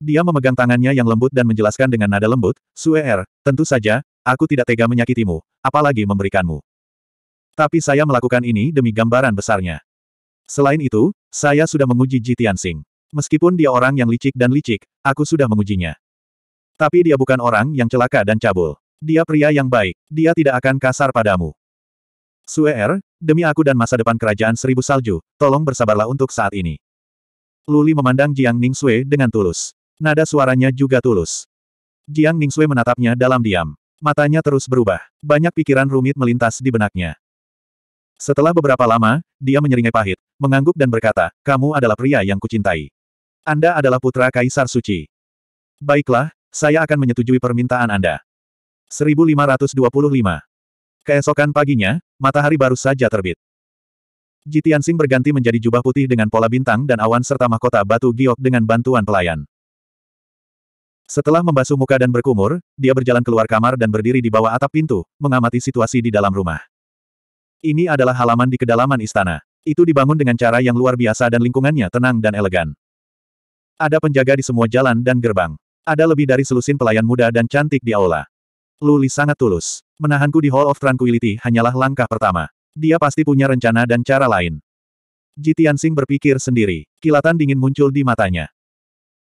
Dia memegang tangannya yang lembut dan menjelaskan dengan nada lembut, Er, tentu saja, aku tidak tega menyakitimu, apalagi memberikanmu. Tapi saya melakukan ini demi gambaran besarnya. Selain itu, saya sudah menguji Ji Tianxing. Meskipun dia orang yang licik dan licik, aku sudah mengujinya. Tapi dia bukan orang yang celaka dan cabul. Dia pria yang baik, dia tidak akan kasar padamu. Suer, er, demi aku dan masa depan kerajaan seribu salju, tolong bersabarlah untuk saat ini. Luli memandang Jiang Ning Sui dengan tulus. Nada suaranya juga tulus. Jiang Ning Sui menatapnya dalam diam. Matanya terus berubah. Banyak pikiran rumit melintas di benaknya. Setelah beberapa lama, dia menyeringai pahit, mengangguk dan berkata, kamu adalah pria yang kucintai. Anda adalah putra Kaisar Suci. Baiklah, saya akan menyetujui permintaan Anda. 1525. Keesokan paginya, matahari baru saja terbit. Jitiansing berganti menjadi jubah putih dengan pola bintang dan awan serta mahkota batu giok dengan bantuan pelayan. Setelah membasuh muka dan berkumur, dia berjalan keluar kamar dan berdiri di bawah atap pintu, mengamati situasi di dalam rumah. Ini adalah halaman di kedalaman istana. Itu dibangun dengan cara yang luar biasa dan lingkungannya tenang dan elegan. Ada penjaga di semua jalan dan gerbang. Ada lebih dari selusin pelayan muda dan cantik di aula. Luli sangat tulus. Menahanku di Hall of Tranquility hanyalah langkah pertama. Dia pasti punya rencana dan cara lain. Jitiansing berpikir sendiri. Kilatan dingin muncul di matanya.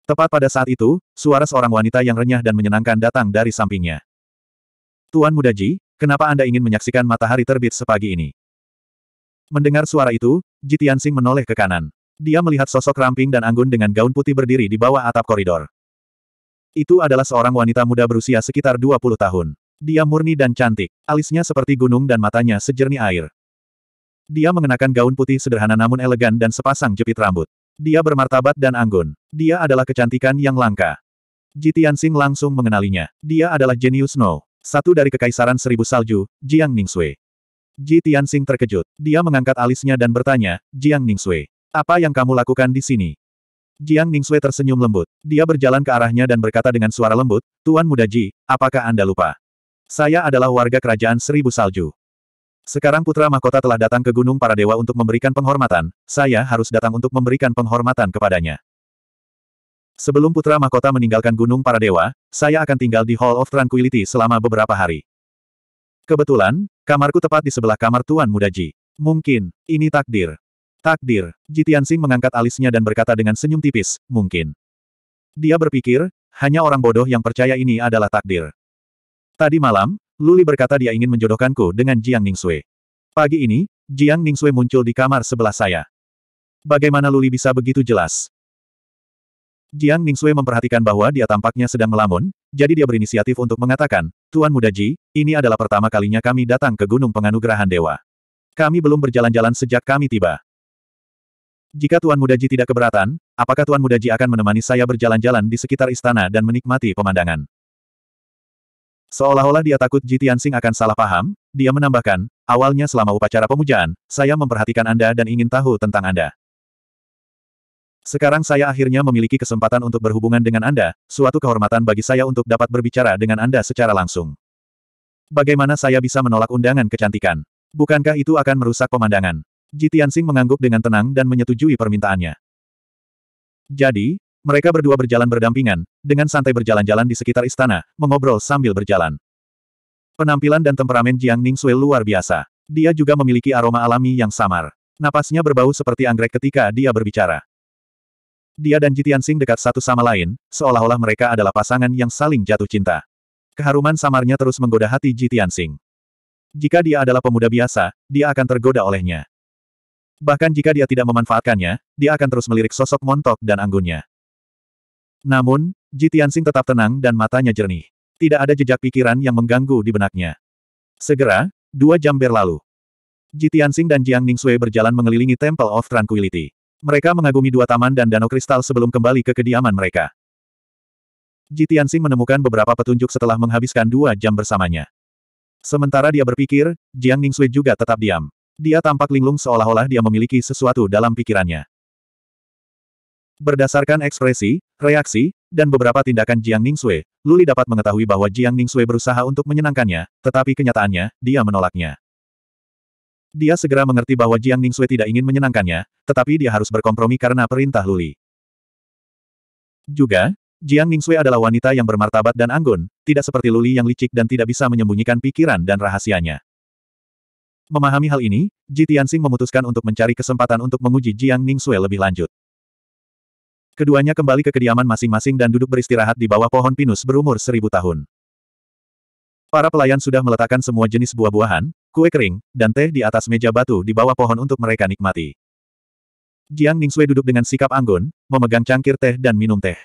Tepat pada saat itu, suara seorang wanita yang renyah dan menyenangkan datang dari sampingnya. Tuan Muda Ji, kenapa Anda ingin menyaksikan matahari terbit sepagi ini? Mendengar suara itu, Jitiansing menoleh ke kanan. Dia melihat sosok ramping dan anggun dengan gaun putih berdiri di bawah atap koridor. Itu adalah seorang wanita muda berusia sekitar 20 tahun. Dia murni dan cantik, alisnya seperti gunung dan matanya sejernih air. Dia mengenakan gaun putih sederhana namun elegan dan sepasang jepit rambut. Dia bermartabat dan anggun. Dia adalah kecantikan yang langka. Jitian Sing langsung mengenalinya. Dia adalah jenius No. Satu dari Kekaisaran Seribu Salju, Jiang Ningxue. Ji Tianxing terkejut. Dia mengangkat alisnya dan bertanya, Jiang Ningxue, apa yang kamu lakukan di sini? Jiang Ningxue tersenyum lembut. Dia berjalan ke arahnya dan berkata dengan suara lembut, Tuan Muda Ji, apakah Anda lupa? Saya adalah warga kerajaan Seribu Salju. Sekarang Putra Mahkota telah datang ke Gunung Para Dewa untuk memberikan penghormatan, saya harus datang untuk memberikan penghormatan kepadanya. Sebelum Putra Mahkota meninggalkan Gunung Para Dewa, saya akan tinggal di Hall of Tranquility selama beberapa hari. Kebetulan, kamarku tepat di sebelah kamar Tuan Muda Ji. Mungkin, ini takdir. Takdir. Jitian Sing mengangkat alisnya dan berkata dengan senyum tipis, mungkin. Dia berpikir, hanya orang bodoh yang percaya ini adalah takdir. Tadi malam, Luli berkata dia ingin menjodohkanku dengan Jiang Ningxue. Pagi ini, Jiang Ningxue muncul di kamar sebelah saya. Bagaimana Luli bisa begitu jelas? Jiang Ningxue memperhatikan bahwa dia tampaknya sedang melamun, jadi dia berinisiatif untuk mengatakan, Tuan Muda Ji, ini adalah pertama kalinya kami datang ke Gunung Penganugerahan Dewa. Kami belum berjalan-jalan sejak kami tiba. Jika Tuan Muda Ji tidak keberatan, apakah Tuan Muda Ji akan menemani saya berjalan-jalan di sekitar istana dan menikmati pemandangan? Seolah-olah dia takut Ji Tianxing akan salah paham, dia menambahkan, awalnya selama upacara pemujaan, saya memperhatikan Anda dan ingin tahu tentang Anda. Sekarang saya akhirnya memiliki kesempatan untuk berhubungan dengan Anda, suatu kehormatan bagi saya untuk dapat berbicara dengan Anda secara langsung. Bagaimana saya bisa menolak undangan kecantikan? Bukankah itu akan merusak pemandangan? Ji Tianxing mengangguk dengan tenang dan menyetujui permintaannya. Jadi, mereka berdua berjalan berdampingan, dengan santai berjalan-jalan di sekitar istana, mengobrol sambil berjalan. Penampilan dan temperamen Jiang Ning Sui luar biasa. Dia juga memiliki aroma alami yang samar. Napasnya berbau seperti anggrek ketika dia berbicara. Dia dan Jitian Sing dekat satu sama lain, seolah-olah mereka adalah pasangan yang saling jatuh cinta. Keharuman samarnya terus menggoda hati Jitian Sing. Jika dia adalah pemuda biasa, dia akan tergoda olehnya. Bahkan jika dia tidak memanfaatkannya, dia akan terus melirik sosok montok dan anggunnya. Namun, Ji Tianxing tetap tenang dan matanya jernih. Tidak ada jejak pikiran yang mengganggu di benaknya. Segera, dua jam berlalu. Ji Tianxing dan Jiang Ningxue berjalan mengelilingi Temple of Tranquility. Mereka mengagumi dua taman dan danau kristal sebelum kembali ke kediaman mereka. Ji Tianxing menemukan beberapa petunjuk setelah menghabiskan dua jam bersamanya. Sementara dia berpikir, Jiang Ningxue juga tetap diam. Dia tampak linglung seolah-olah dia memiliki sesuatu dalam pikirannya. Berdasarkan ekspresi, reaksi, dan beberapa tindakan Jiang Ningxue, Luli dapat mengetahui bahwa Jiang Ningxue berusaha untuk menyenangkannya, tetapi kenyataannya, dia menolaknya. Dia segera mengerti bahwa Jiang Ningxue tidak ingin menyenangkannya, tetapi dia harus berkompromi karena perintah Luli. Juga, Jiang Ningxue adalah wanita yang bermartabat dan anggun, tidak seperti Luli yang licik dan tidak bisa menyembunyikan pikiran dan rahasianya. Memahami hal ini, Ji Tianxing memutuskan untuk mencari kesempatan untuk menguji Jiang Ning Sue lebih lanjut. Keduanya kembali ke kediaman masing-masing dan duduk beristirahat di bawah pohon pinus berumur seribu tahun. Para pelayan sudah meletakkan semua jenis buah-buahan, kue kering, dan teh di atas meja batu di bawah pohon untuk mereka nikmati. Jiang Ningsue duduk dengan sikap anggun, memegang cangkir teh dan minum teh.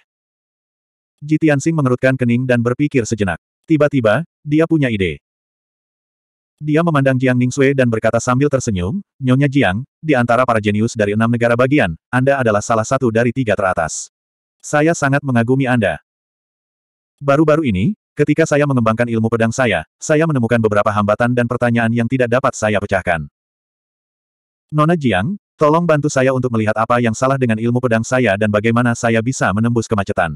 Ji Tianxing mengerutkan kening dan berpikir sejenak. Tiba-tiba, dia punya ide. Dia memandang Jiang Ningxue dan berkata sambil tersenyum, Nyonya Jiang, di antara para jenius dari enam negara bagian, Anda adalah salah satu dari tiga teratas. Saya sangat mengagumi Anda. Baru-baru ini, ketika saya mengembangkan ilmu pedang saya, saya menemukan beberapa hambatan dan pertanyaan yang tidak dapat saya pecahkan. Nona Jiang, tolong bantu saya untuk melihat apa yang salah dengan ilmu pedang saya dan bagaimana saya bisa menembus kemacetan.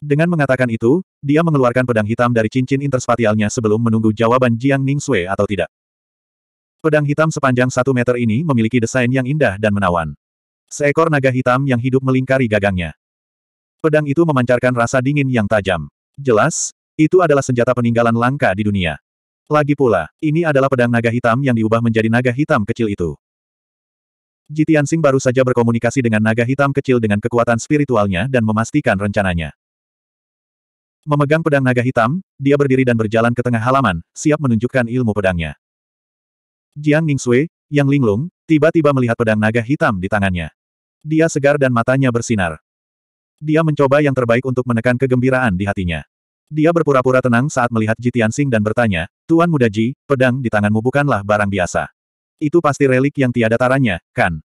Dengan mengatakan itu, dia mengeluarkan pedang hitam dari cincin interspatialnya sebelum menunggu jawaban Jiang Sui atau tidak. Pedang hitam sepanjang satu meter ini memiliki desain yang indah dan menawan. Seekor naga hitam yang hidup melingkari gagangnya. Pedang itu memancarkan rasa dingin yang tajam. Jelas, itu adalah senjata peninggalan langka di dunia. Lagi pula, ini adalah pedang naga hitam yang diubah menjadi naga hitam kecil itu. Jitian Sing baru saja berkomunikasi dengan naga hitam kecil dengan kekuatan spiritualnya dan memastikan rencananya. Memegang pedang naga hitam, dia berdiri dan berjalan ke tengah halaman, siap menunjukkan ilmu pedangnya. Jiang Sui, yang linglung, tiba-tiba melihat pedang naga hitam di tangannya. Dia segar dan matanya bersinar. Dia mencoba yang terbaik untuk menekan kegembiraan di hatinya. Dia berpura-pura tenang saat melihat Ji Tianxing dan bertanya, Tuan Muda Ji, pedang di tanganmu bukanlah barang biasa. Itu pasti relik yang tiada taranya, kan?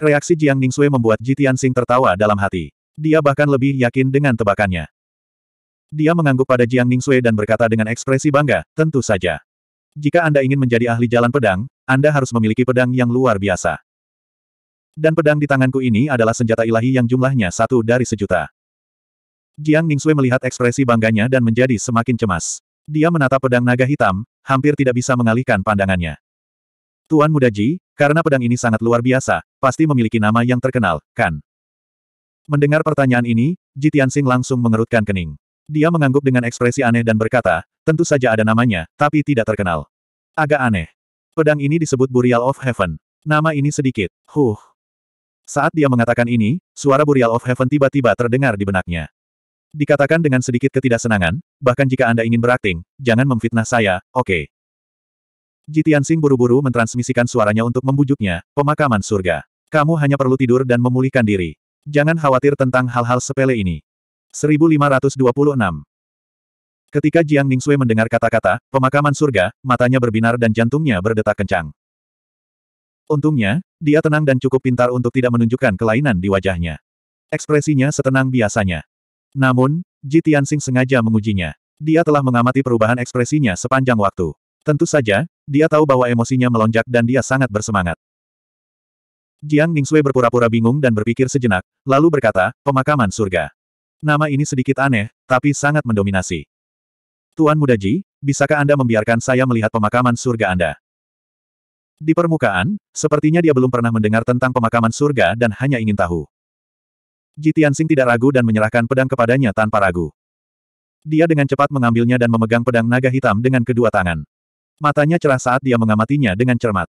Reaksi Jiang Ningxue membuat Ji Tianxing tertawa dalam hati. Dia bahkan lebih yakin dengan tebakannya. Dia mengangguk pada Jiang Ningxue dan berkata dengan ekspresi bangga, tentu saja. Jika Anda ingin menjadi ahli jalan pedang, Anda harus memiliki pedang yang luar biasa. Dan pedang di tanganku ini adalah senjata ilahi yang jumlahnya satu dari sejuta. Jiang Ningxue melihat ekspresi bangganya dan menjadi semakin cemas. Dia menatap pedang naga hitam, hampir tidak bisa mengalihkan pandangannya. Tuan Muda Ji, karena pedang ini sangat luar biasa, pasti memiliki nama yang terkenal, kan? Mendengar pertanyaan ini, Ji Tianxing langsung mengerutkan kening. Dia mengangguk dengan ekspresi aneh dan berkata, tentu saja ada namanya, tapi tidak terkenal. Agak aneh. Pedang ini disebut Burial of Heaven. Nama ini sedikit. Huh. Saat dia mengatakan ini, suara Burial of Heaven tiba-tiba terdengar di benaknya. Dikatakan dengan sedikit ketidaksenangan, bahkan jika Anda ingin berakting, jangan memfitnah saya, oke. Okay. Jitian Sing buru-buru mentransmisikan suaranya untuk membujuknya, pemakaman surga. Kamu hanya perlu tidur dan memulihkan diri. Jangan khawatir tentang hal-hal sepele ini. 1526. Ketika Jiang Ningxue mendengar kata-kata, pemakaman surga, matanya berbinar dan jantungnya berdetak kencang. Untungnya, dia tenang dan cukup pintar untuk tidak menunjukkan kelainan di wajahnya. Ekspresinya setenang biasanya. Namun, Ji Tianxing sengaja mengujinya. Dia telah mengamati perubahan ekspresinya sepanjang waktu. Tentu saja, dia tahu bahwa emosinya melonjak dan dia sangat bersemangat. Jiang Ningxue berpura-pura bingung dan berpikir sejenak, lalu berkata, pemakaman surga. Nama ini sedikit aneh, tapi sangat mendominasi. Tuan Muda Ji, bisakah Anda membiarkan saya melihat pemakaman surga Anda? Di permukaan, sepertinya dia belum pernah mendengar tentang pemakaman surga dan hanya ingin tahu. Ji Tianxing tidak ragu dan menyerahkan pedang kepadanya tanpa ragu. Dia dengan cepat mengambilnya dan memegang pedang naga hitam dengan kedua tangan. Matanya cerah saat dia mengamatinya dengan cermat.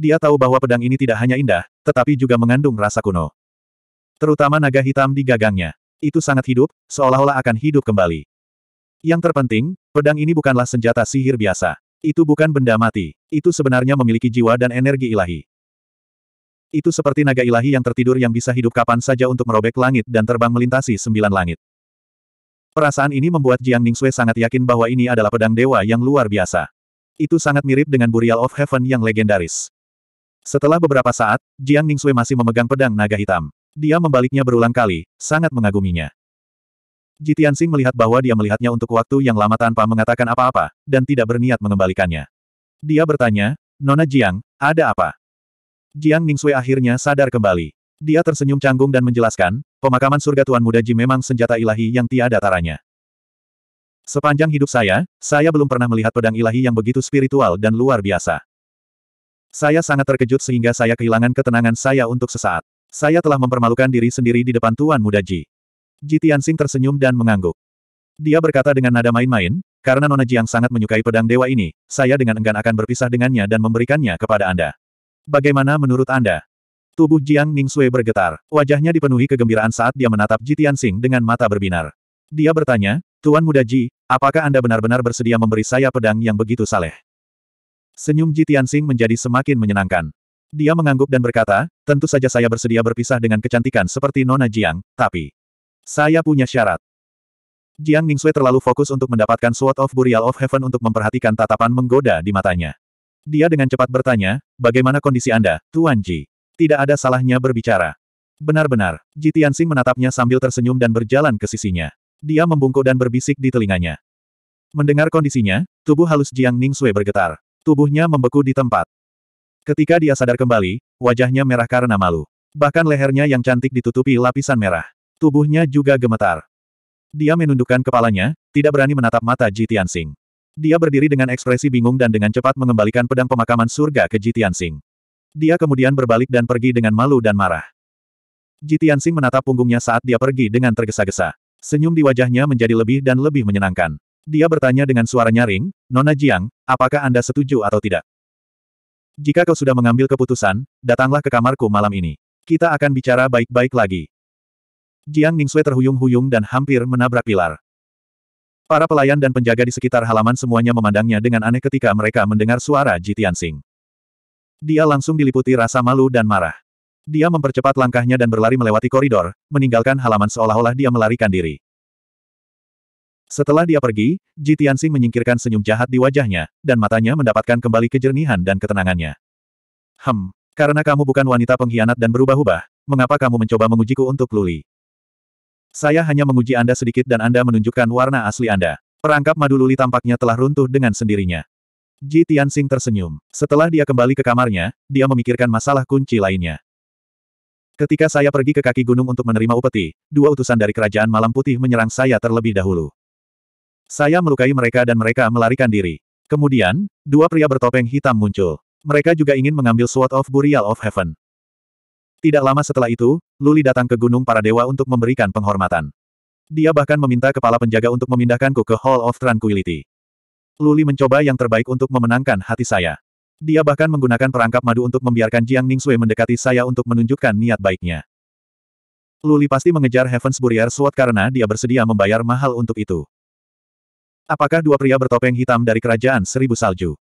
Dia tahu bahwa pedang ini tidak hanya indah, tetapi juga mengandung rasa kuno. Terutama naga hitam di gagangnya itu sangat hidup, seolah-olah akan hidup kembali. Yang terpenting, pedang ini bukanlah senjata sihir biasa. Itu bukan benda mati. Itu sebenarnya memiliki jiwa dan energi ilahi. Itu seperti naga ilahi yang tertidur yang bisa hidup kapan saja untuk merobek langit dan terbang melintasi sembilan langit. Perasaan ini membuat Jiang Ningxue sangat yakin bahwa ini adalah pedang dewa yang luar biasa. Itu sangat mirip dengan Burial of Heaven yang legendaris. Setelah beberapa saat, Jiang Ningxue masih memegang pedang naga hitam. Dia membaliknya berulang kali, sangat mengaguminya. Jitiansing melihat bahwa dia melihatnya untuk waktu yang lama tanpa mengatakan apa-apa, dan tidak berniat mengembalikannya. Dia bertanya, Nona Jiang, ada apa? Jiang Ningxue akhirnya sadar kembali. Dia tersenyum canggung dan menjelaskan, pemakaman surga Tuan Muda Ji memang senjata ilahi yang tiada taranya. Sepanjang hidup saya, saya belum pernah melihat pedang ilahi yang begitu spiritual dan luar biasa. Saya sangat terkejut sehingga saya kehilangan ketenangan saya untuk sesaat. Saya telah mempermalukan diri sendiri di depan Tuan Muda Ji. Ji Tianxing tersenyum dan mengangguk. Dia berkata dengan nada main-main, karena Nona Jiang sangat menyukai pedang dewa ini, saya dengan enggan akan berpisah dengannya dan memberikannya kepada Anda. Bagaimana menurut Anda? Tubuh Jiang Ning Sui bergetar, wajahnya dipenuhi kegembiraan saat dia menatap Ji Tianxing dengan mata berbinar. Dia bertanya, Tuan Muda Ji, apakah Anda benar-benar bersedia memberi saya pedang yang begitu saleh? Senyum Ji Tianxing menjadi semakin menyenangkan. Dia mengangguk dan berkata, tentu saja saya bersedia berpisah dengan kecantikan seperti Nona Jiang, tapi... Saya punya syarat. Jiang Ningxue terlalu fokus untuk mendapatkan Sword of Burial of Heaven untuk memperhatikan tatapan menggoda di matanya. Dia dengan cepat bertanya, bagaimana kondisi Anda, Tuan Ji? Tidak ada salahnya berbicara. Benar-benar, Ji Tianxing menatapnya sambil tersenyum dan berjalan ke sisinya. Dia membungkuk dan berbisik di telinganya. Mendengar kondisinya, tubuh halus Jiang Ningxue bergetar. Tubuhnya membeku di tempat. Ketika dia sadar kembali, wajahnya merah karena malu. Bahkan lehernya yang cantik ditutupi lapisan merah. Tubuhnya juga gemetar. Dia menundukkan kepalanya, tidak berani menatap mata Ji Tianxing. Dia berdiri dengan ekspresi bingung dan dengan cepat mengembalikan pedang pemakaman surga ke Ji Tianxing. Dia kemudian berbalik dan pergi dengan malu dan marah. Ji Tianxing menatap punggungnya saat dia pergi dengan tergesa-gesa. Senyum di wajahnya menjadi lebih dan lebih menyenangkan. Dia bertanya dengan suara nyaring, Nona Jiang, apakah Anda setuju atau tidak? Jika kau sudah mengambil keputusan, datanglah ke kamarku malam ini. Kita akan bicara baik-baik lagi. Jiang Ningxue terhuyung-huyung dan hampir menabrak pilar. Para pelayan dan penjaga di sekitar halaman semuanya memandangnya dengan aneh ketika mereka mendengar suara Ji Tianxing. Dia langsung diliputi rasa malu dan marah. Dia mempercepat langkahnya dan berlari melewati koridor, meninggalkan halaman seolah-olah dia melarikan diri. Setelah dia pergi, Ji Tianxing menyingkirkan senyum jahat di wajahnya, dan matanya mendapatkan kembali kejernihan dan ketenangannya. Hem, karena kamu bukan wanita pengkhianat dan berubah-ubah, mengapa kamu mencoba mengujiku untuk Luli? Saya hanya menguji Anda sedikit dan Anda menunjukkan warna asli Anda. Perangkap madu Luli tampaknya telah runtuh dengan sendirinya. Ji Tianxing tersenyum. Setelah dia kembali ke kamarnya, dia memikirkan masalah kunci lainnya. Ketika saya pergi ke kaki gunung untuk menerima upeti, dua utusan dari kerajaan malam putih menyerang saya terlebih dahulu. Saya melukai mereka dan mereka melarikan diri. Kemudian, dua pria bertopeng hitam muncul. Mereka juga ingin mengambil Sword of Burial of Heaven. Tidak lama setelah itu, Luli datang ke Gunung Para Dewa untuk memberikan penghormatan. Dia bahkan meminta kepala penjaga untuk memindahkanku ke Hall of Tranquility. Luli mencoba yang terbaik untuk memenangkan hati saya. Dia bahkan menggunakan perangkap madu untuk membiarkan Jiang Sui mendekati saya untuk menunjukkan niat baiknya. Luli pasti mengejar Heaven's Burial Sword karena dia bersedia membayar mahal untuk itu. Apakah dua pria bertopeng hitam dari kerajaan seribu salju?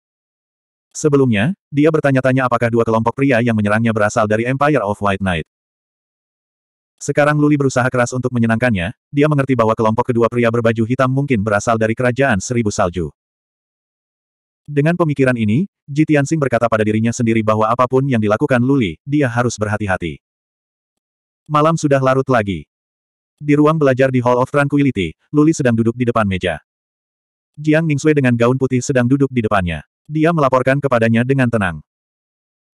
Sebelumnya, dia bertanya-tanya apakah dua kelompok pria yang menyerangnya berasal dari Empire of White Knight. Sekarang Luli berusaha keras untuk menyenangkannya, dia mengerti bahwa kelompok kedua pria berbaju hitam mungkin berasal dari kerajaan seribu salju. Dengan pemikiran ini, Ji Tianxing berkata pada dirinya sendiri bahwa apapun yang dilakukan Luli, dia harus berhati-hati. Malam sudah larut lagi. Di ruang belajar di Hall of Tranquility, Luli sedang duduk di depan meja. Jiang Ningxue dengan gaun putih sedang duduk di depannya. Dia melaporkan kepadanya dengan tenang.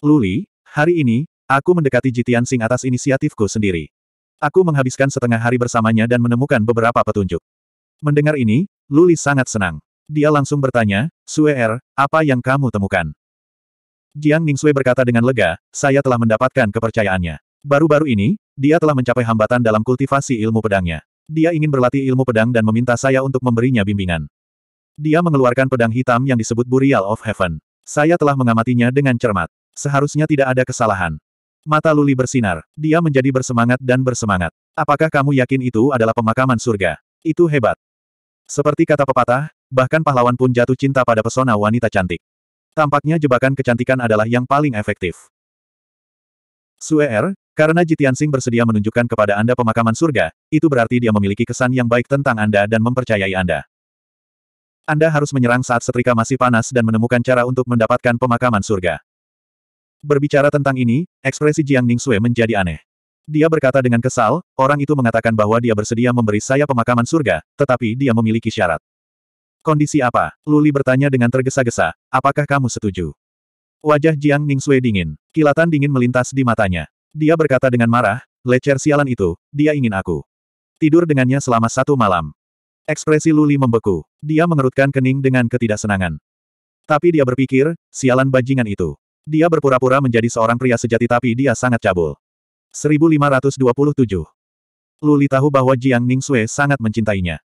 Luli, hari ini, aku mendekati Jitian Sing atas inisiatifku sendiri. Aku menghabiskan setengah hari bersamanya dan menemukan beberapa petunjuk. Mendengar ini, Luli sangat senang. Dia langsung bertanya, Sue Er, apa yang kamu temukan? Jiang Ningxue berkata dengan lega, saya telah mendapatkan kepercayaannya. Baru-baru ini, dia telah mencapai hambatan dalam kultivasi ilmu pedangnya. Dia ingin berlatih ilmu pedang dan meminta saya untuk memberinya bimbingan. Dia mengeluarkan pedang hitam yang disebut Burial of Heaven. Saya telah mengamatinya dengan cermat. Seharusnya tidak ada kesalahan. Mata Luli bersinar. Dia menjadi bersemangat dan bersemangat. Apakah kamu yakin itu adalah pemakaman surga? Itu hebat. Seperti kata pepatah, bahkan pahlawan pun jatuh cinta pada pesona wanita cantik. Tampaknya jebakan kecantikan adalah yang paling efektif. Suer, er, karena Jitian Sing bersedia menunjukkan kepada Anda pemakaman surga, itu berarti dia memiliki kesan yang baik tentang Anda dan mempercayai Anda. Anda harus menyerang saat setrika masih panas dan menemukan cara untuk mendapatkan pemakaman surga. Berbicara tentang ini, ekspresi Jiang Ning Sui menjadi aneh. Dia berkata dengan kesal, orang itu mengatakan bahwa dia bersedia memberi saya pemakaman surga, tetapi dia memiliki syarat. Kondisi apa? Luli bertanya dengan tergesa-gesa, apakah kamu setuju? Wajah Jiang Ning Sui dingin, kilatan dingin melintas di matanya. Dia berkata dengan marah, lecer sialan itu, dia ingin aku. Tidur dengannya selama satu malam. Ekspresi Luli membeku. Dia mengerutkan kening dengan ketidaksenangan. Tapi dia berpikir, sialan bajingan itu. Dia berpura-pura menjadi seorang pria sejati tapi dia sangat cabul. 1527. Luli tahu bahwa Jiang Ning Sui sangat mencintainya.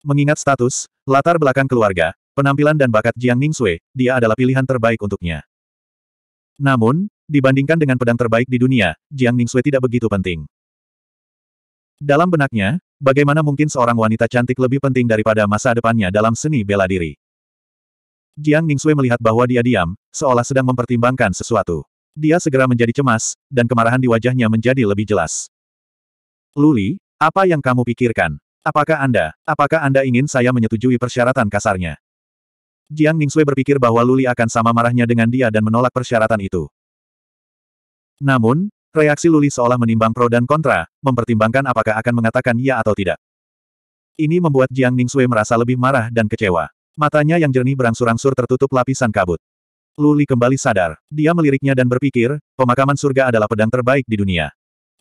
Mengingat status, latar belakang keluarga, penampilan dan bakat Jiang Ning Sui, dia adalah pilihan terbaik untuknya. Namun, dibandingkan dengan pedang terbaik di dunia, Jiang Ning Sui tidak begitu penting. Dalam benaknya, Bagaimana mungkin seorang wanita cantik lebih penting daripada masa depannya dalam seni bela diri? Jiang Ningxue melihat bahwa dia diam, seolah sedang mempertimbangkan sesuatu. Dia segera menjadi cemas, dan kemarahan di wajahnya menjadi lebih jelas. Luli, apa yang kamu pikirkan? Apakah Anda, apakah Anda ingin saya menyetujui persyaratan kasarnya? Jiang Ningxue berpikir bahwa Luli akan sama marahnya dengan dia dan menolak persyaratan itu. Namun, Reaksi Luli seolah menimbang pro dan kontra, mempertimbangkan apakah akan mengatakan ya atau tidak. Ini membuat Jiang Ningxue merasa lebih marah dan kecewa. Matanya yang jernih berangsur-angsur tertutup lapisan kabut. Luli kembali sadar. Dia meliriknya dan berpikir, pemakaman surga adalah pedang terbaik di dunia.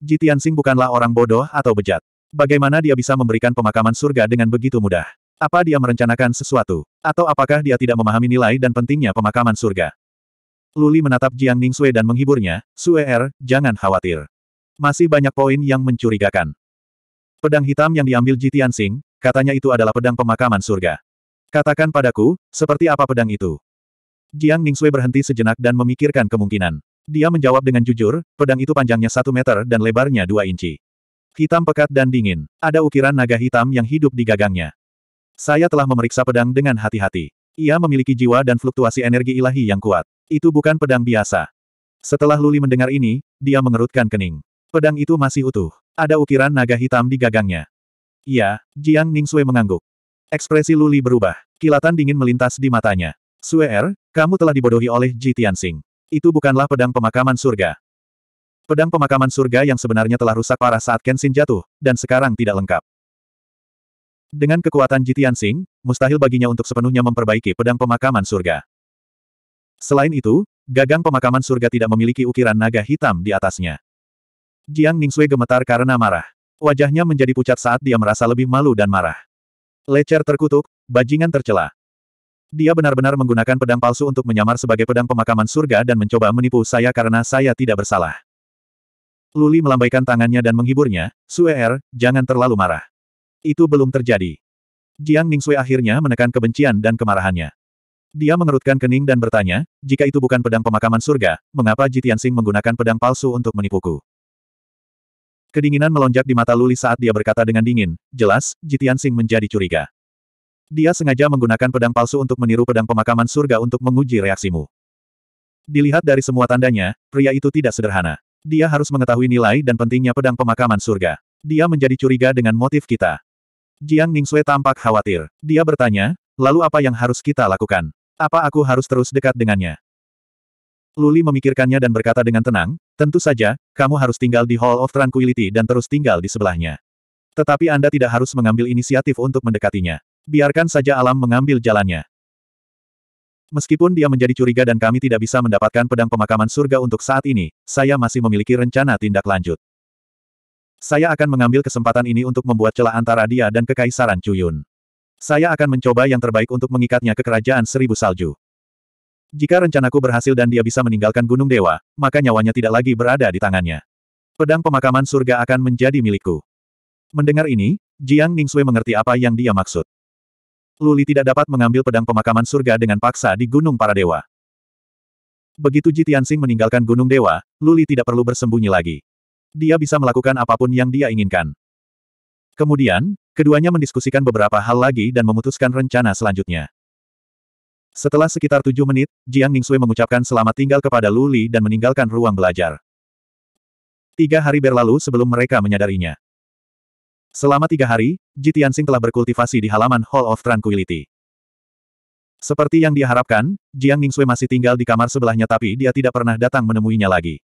Jitiansing bukanlah orang bodoh atau bejat. Bagaimana dia bisa memberikan pemakaman surga dengan begitu mudah? Apa dia merencanakan sesuatu? Atau apakah dia tidak memahami nilai dan pentingnya pemakaman surga? Luli menatap Jiang Ningsue dan menghiburnya, Sue Er, jangan khawatir. Masih banyak poin yang mencurigakan. Pedang hitam yang diambil Jitian Sing, katanya itu adalah pedang pemakaman surga. Katakan padaku, seperti apa pedang itu? Jiang Ningsue berhenti sejenak dan memikirkan kemungkinan. Dia menjawab dengan jujur, pedang itu panjangnya satu meter dan lebarnya dua inci. Hitam pekat dan dingin. Ada ukiran naga hitam yang hidup di gagangnya. Saya telah memeriksa pedang dengan hati-hati. Ia memiliki jiwa dan fluktuasi energi ilahi yang kuat. Itu bukan pedang biasa. Setelah Luli mendengar ini, dia mengerutkan kening. Pedang itu masih utuh. Ada ukiran naga hitam di gagangnya. Iya, Jiang Ning Sui mengangguk. Ekspresi Luli berubah. Kilatan dingin melintas di matanya. Sue Er, kamu telah dibodohi oleh Ji Tianxing. Itu bukanlah pedang pemakaman surga. Pedang pemakaman surga yang sebenarnya telah rusak parah saat Kenshin jatuh, dan sekarang tidak lengkap. Dengan kekuatan Ji Tianxing, mustahil baginya untuk sepenuhnya memperbaiki pedang pemakaman surga. Selain itu, gagang pemakaman surga tidak memiliki ukiran naga hitam di atasnya. Jiang Ningxue gemetar karena marah. Wajahnya menjadi pucat saat dia merasa lebih malu dan marah. Lecer terkutuk, bajingan tercela. Dia benar-benar menggunakan pedang palsu untuk menyamar sebagai pedang pemakaman surga dan mencoba menipu saya karena saya tidak bersalah. Luli melambaikan tangannya dan menghiburnya, Er, jangan terlalu marah. Itu belum terjadi. Jiang Ningxue akhirnya menekan kebencian dan kemarahannya. Dia mengerutkan kening dan bertanya, jika itu bukan pedang pemakaman surga, mengapa Jitian Sing menggunakan pedang palsu untuk menipuku? Kedinginan melonjak di mata Luli saat dia berkata dengan dingin, jelas, Jitian Sing menjadi curiga. Dia sengaja menggunakan pedang palsu untuk meniru pedang pemakaman surga untuk menguji reaksimu. Dilihat dari semua tandanya, pria itu tidak sederhana. Dia harus mengetahui nilai dan pentingnya pedang pemakaman surga. Dia menjadi curiga dengan motif kita. Jiang Ningxue tampak khawatir. Dia bertanya, lalu apa yang harus kita lakukan? Apa aku harus terus dekat dengannya? Luli memikirkannya dan berkata dengan tenang, tentu saja, kamu harus tinggal di Hall of Tranquility dan terus tinggal di sebelahnya. Tetapi Anda tidak harus mengambil inisiatif untuk mendekatinya. Biarkan saja alam mengambil jalannya. Meskipun dia menjadi curiga dan kami tidak bisa mendapatkan pedang pemakaman surga untuk saat ini, saya masih memiliki rencana tindak lanjut. Saya akan mengambil kesempatan ini untuk membuat celah antara dia dan Kekaisaran Cuyun. Saya akan mencoba yang terbaik untuk mengikatnya ke kerajaan seribu salju. Jika rencanaku berhasil dan dia bisa meninggalkan Gunung Dewa, maka nyawanya tidak lagi berada di tangannya. Pedang pemakaman surga akan menjadi milikku. Mendengar ini, Jiang Ningxue mengerti apa yang dia maksud. Luli tidak dapat mengambil pedang pemakaman surga dengan paksa di Gunung Para Dewa. Begitu Ji Tianxing meninggalkan Gunung Dewa, Luli tidak perlu bersembunyi lagi. Dia bisa melakukan apapun yang dia inginkan. Kemudian, keduanya mendiskusikan beberapa hal lagi dan memutuskan rencana selanjutnya. Setelah sekitar tujuh menit, Jiang Ningsui mengucapkan selamat tinggal kepada Luli dan meninggalkan ruang belajar. Tiga hari berlalu sebelum mereka menyadarinya. Selama tiga hari, Ji Tianxing telah berkultivasi di halaman Hall of Tranquility. Seperti yang diharapkan, Jiang Ningsui masih tinggal di kamar sebelahnya tapi dia tidak pernah datang menemuinya lagi.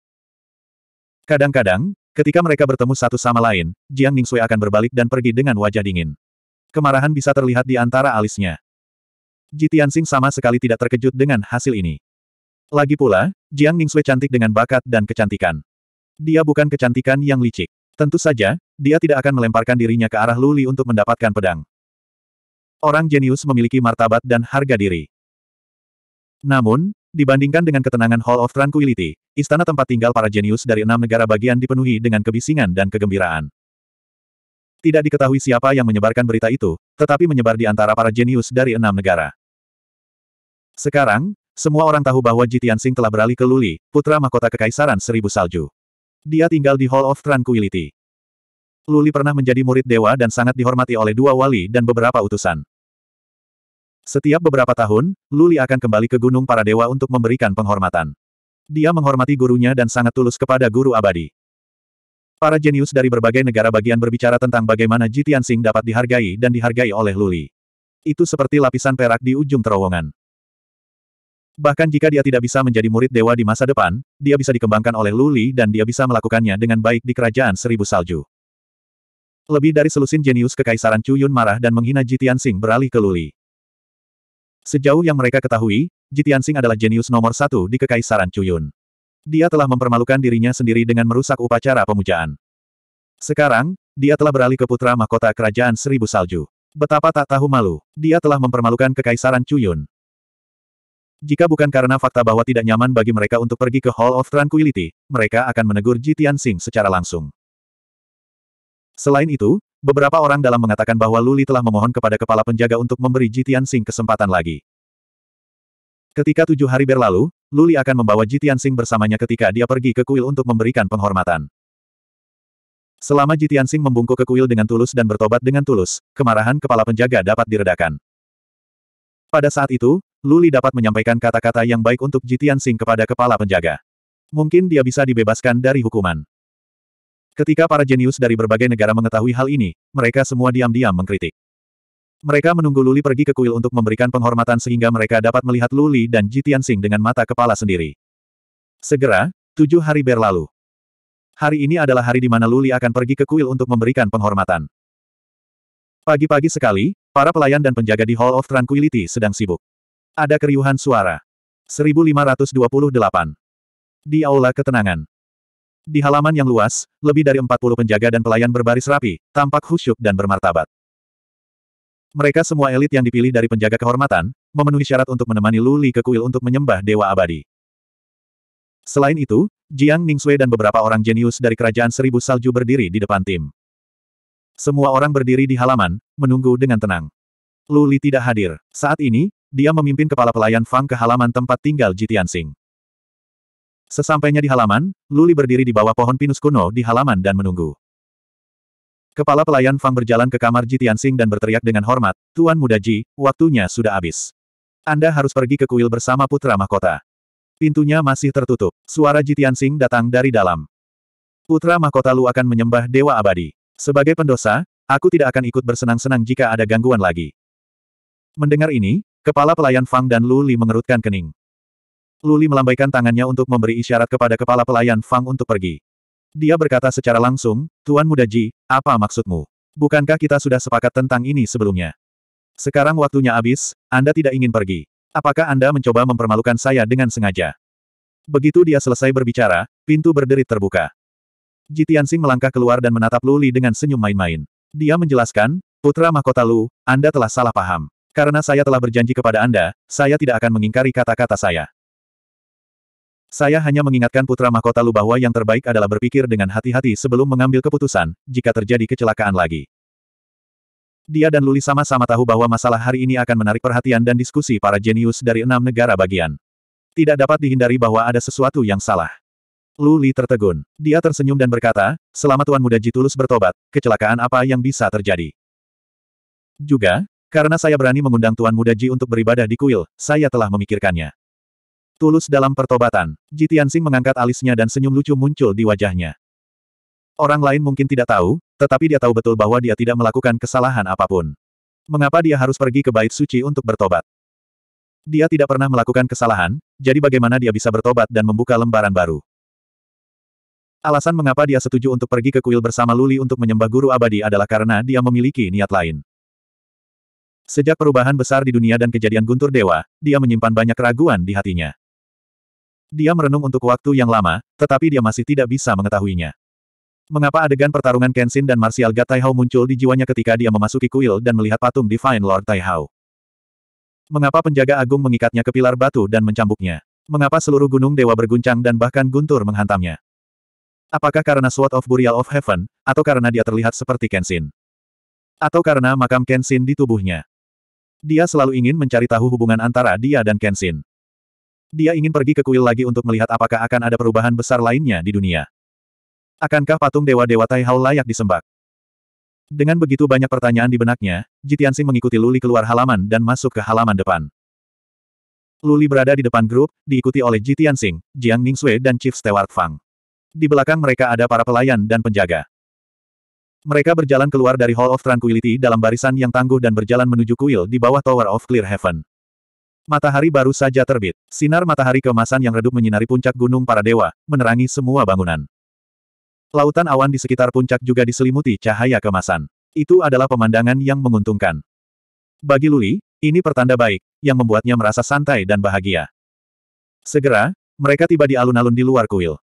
Kadang-kadang, Ketika mereka bertemu satu sama lain, Jiang Ningxue akan berbalik dan pergi dengan wajah dingin. Kemarahan bisa terlihat di antara alisnya. Ji Tianxing sama sekali tidak terkejut dengan hasil ini. Lagi pula, Jiang Ningxue cantik dengan bakat dan kecantikan. Dia bukan kecantikan yang licik. Tentu saja, dia tidak akan melemparkan dirinya ke arah Luli untuk mendapatkan pedang. Orang jenius memiliki martabat dan harga diri. Namun, Dibandingkan dengan ketenangan Hall of Tranquility, istana tempat tinggal para jenius dari enam negara bagian dipenuhi dengan kebisingan dan kegembiraan. Tidak diketahui siapa yang menyebarkan berita itu, tetapi menyebar di antara para jenius dari enam negara. Sekarang, semua orang tahu bahwa Jitian Sing telah beralih ke Luli, putra mahkota Kekaisaran Seribu Salju. Dia tinggal di Hall of Tranquility. Luli pernah menjadi murid dewa dan sangat dihormati oleh dua wali dan beberapa utusan. Setiap beberapa tahun, Luli akan kembali ke Gunung Para Dewa untuk memberikan penghormatan. Dia menghormati gurunya dan sangat tulus kepada guru abadi. Para jenius dari berbagai negara bagian berbicara tentang bagaimana Jitian Sing dapat dihargai dan dihargai oleh Luli. Itu seperti lapisan perak di ujung terowongan. Bahkan jika dia tidak bisa menjadi murid dewa di masa depan, dia bisa dikembangkan oleh Luli dan dia bisa melakukannya dengan baik di kerajaan seribu salju. Lebih dari selusin jenius kekaisaran Chu Yun marah dan menghina Jitian Sing beralih ke Luli. Sejauh yang mereka ketahui, Jitiansing adalah jenius nomor satu di Kekaisaran Cuyun. Dia telah mempermalukan dirinya sendiri dengan merusak upacara pemujaan. Sekarang, dia telah beralih ke putra mahkota kerajaan Seribu Salju. Betapa tak tahu malu, dia telah mempermalukan Kekaisaran Cuyun. Jika bukan karena fakta bahwa tidak nyaman bagi mereka untuk pergi ke Hall of Tranquility, mereka akan menegur Jitiansing secara langsung. Selain itu, Beberapa orang dalam mengatakan bahwa Luli telah memohon kepada kepala penjaga untuk memberi Jitian Sing kesempatan lagi. Ketika tujuh hari berlalu, Luli akan membawa Jitian Sing bersamanya ketika dia pergi ke kuil untuk memberikan penghormatan. Selama Jitian Sing membungkuk ke kuil dengan tulus dan bertobat dengan tulus, kemarahan kepala penjaga dapat diredakan. Pada saat itu, Luli dapat menyampaikan kata-kata yang baik untuk Jitian Sing kepada kepala penjaga. Mungkin dia bisa dibebaskan dari hukuman. Ketika para jenius dari berbagai negara mengetahui hal ini, mereka semua diam-diam mengkritik. Mereka menunggu Luli pergi ke kuil untuk memberikan penghormatan sehingga mereka dapat melihat Luli dan Jitian Sing dengan mata kepala sendiri. Segera, tujuh hari berlalu. Hari ini adalah hari di mana Luli akan pergi ke kuil untuk memberikan penghormatan. Pagi-pagi sekali, para pelayan dan penjaga di Hall of Tranquility sedang sibuk. Ada keriuhan suara. 1528. Di Aula Ketenangan. Di halaman yang luas, lebih dari 40 penjaga dan pelayan berbaris rapi, tampak khusyuk dan bermartabat. Mereka semua elit yang dipilih dari penjaga kehormatan, memenuhi syarat untuk menemani Luli ke kuil untuk menyembah Dewa Abadi. Selain itu, Jiang Sui dan beberapa orang jenius dari Kerajaan Seribu Salju berdiri di depan tim. Semua orang berdiri di halaman, menunggu dengan tenang. Luli tidak hadir. Saat ini, dia memimpin kepala pelayan Fang ke halaman tempat tinggal Jitian Sing. Sesampainya di halaman, Luli berdiri di bawah pohon pinus kuno di halaman dan menunggu. Kepala pelayan Fang berjalan ke kamar Ji Tianxing dan berteriak dengan hormat, Tuan Muda Ji, waktunya sudah habis. Anda harus pergi ke kuil bersama putra mahkota. Pintunya masih tertutup. Suara Ji Tianxing datang dari dalam. Putra mahkota Lu akan menyembah Dewa Abadi. Sebagai pendosa, aku tidak akan ikut bersenang-senang jika ada gangguan lagi. Mendengar ini, kepala pelayan Fang dan Lu Li mengerutkan kening. Luli melambaikan tangannya untuk memberi isyarat kepada kepala pelayan Fang untuk pergi. Dia berkata secara langsung, Tuan Muda Ji, apa maksudmu? Bukankah kita sudah sepakat tentang ini sebelumnya? Sekarang waktunya habis, Anda tidak ingin pergi. Apakah Anda mencoba mempermalukan saya dengan sengaja? Begitu dia selesai berbicara, pintu berderit terbuka. Ji melangkah keluar dan menatap Luli dengan senyum main-main. Dia menjelaskan, Putra Mahkota Lu, Anda telah salah paham. Karena saya telah berjanji kepada Anda, saya tidak akan mengingkari kata-kata saya. Saya hanya mengingatkan putra mahkota Lu bahwa yang terbaik adalah berpikir dengan hati-hati sebelum mengambil keputusan, jika terjadi kecelakaan lagi. Dia dan Luli sama-sama tahu bahwa masalah hari ini akan menarik perhatian dan diskusi para jenius dari enam negara bagian. Tidak dapat dihindari bahwa ada sesuatu yang salah. Luli tertegun. Dia tersenyum dan berkata, selama Tuan Muda Jitulus bertobat, kecelakaan apa yang bisa terjadi? Juga, karena saya berani mengundang Tuan Muda Ji untuk beribadah di kuil, saya telah memikirkannya. Tulus dalam pertobatan, Ji Tianxing mengangkat alisnya dan senyum lucu muncul di wajahnya. Orang lain mungkin tidak tahu, tetapi dia tahu betul bahwa dia tidak melakukan kesalahan apapun. Mengapa dia harus pergi ke bait suci untuk bertobat? Dia tidak pernah melakukan kesalahan, jadi bagaimana dia bisa bertobat dan membuka lembaran baru? Alasan mengapa dia setuju untuk pergi ke kuil bersama Luli untuk menyembah guru abadi adalah karena dia memiliki niat lain. Sejak perubahan besar di dunia dan kejadian guntur dewa, dia menyimpan banyak keraguan di hatinya. Dia merenung untuk waktu yang lama, tetapi dia masih tidak bisa mengetahuinya. Mengapa adegan pertarungan Kenshin dan Martial God Taihao muncul di jiwanya ketika dia memasuki kuil dan melihat patung Divine Lord Taihao? Mengapa penjaga agung mengikatnya ke pilar batu dan mencambuknya? Mengapa seluruh gunung dewa berguncang dan bahkan guntur menghantamnya? Apakah karena Sword of Burial of Heaven, atau karena dia terlihat seperti Kenshin? Atau karena makam Kenshin di tubuhnya? Dia selalu ingin mencari tahu hubungan antara dia dan Kenshin. Dia ingin pergi ke kuil lagi untuk melihat apakah akan ada perubahan besar lainnya di dunia. Akankah patung dewa-dewa Tai Taihao layak disembah? Dengan begitu banyak pertanyaan di benaknya, Jitiansing mengikuti Luli keluar halaman dan masuk ke halaman depan. Luli berada di depan grup, diikuti oleh Jitiansing, Jiang Ningxue dan Chief Steward Fang. Di belakang mereka ada para pelayan dan penjaga. Mereka berjalan keluar dari Hall of Tranquility dalam barisan yang tangguh dan berjalan menuju kuil di bawah Tower of Clear Heaven. Matahari baru saja terbit. Sinar matahari kemasan yang redup menyinari puncak gunung para dewa, menerangi semua bangunan. Lautan awan di sekitar puncak juga diselimuti cahaya kemasan. Itu adalah pemandangan yang menguntungkan. Bagi Luli, ini pertanda baik, yang membuatnya merasa santai dan bahagia. Segera, mereka tiba di alun-alun di luar kuil.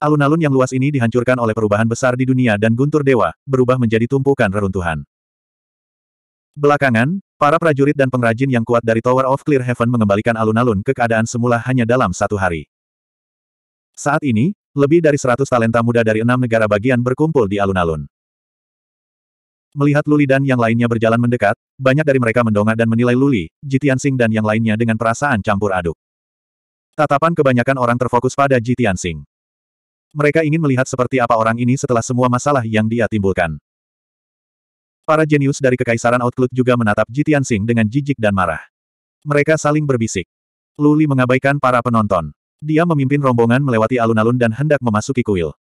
Alun-alun yang luas ini dihancurkan oleh perubahan besar di dunia dan guntur dewa, berubah menjadi tumpukan reruntuhan. Belakangan, para prajurit dan pengrajin yang kuat dari Tower of Clear Heaven mengembalikan alun-alun ke keadaan semula hanya dalam satu hari. Saat ini, lebih dari 100 talenta muda dari enam negara bagian berkumpul di alun-alun. Melihat Luli dan yang lainnya berjalan mendekat, banyak dari mereka mendongak dan menilai Luli, Jitian Sing dan yang lainnya dengan perasaan campur aduk. Tatapan kebanyakan orang terfokus pada Jitian Sing. Mereka ingin melihat seperti apa orang ini setelah semua masalah yang dia timbulkan. Para jenius dari Kekaisaran Outlook juga menatap Jitian Sing dengan jijik dan marah. Mereka saling berbisik. Luli mengabaikan para penonton. Dia memimpin rombongan melewati alun-alun dan hendak memasuki kuil.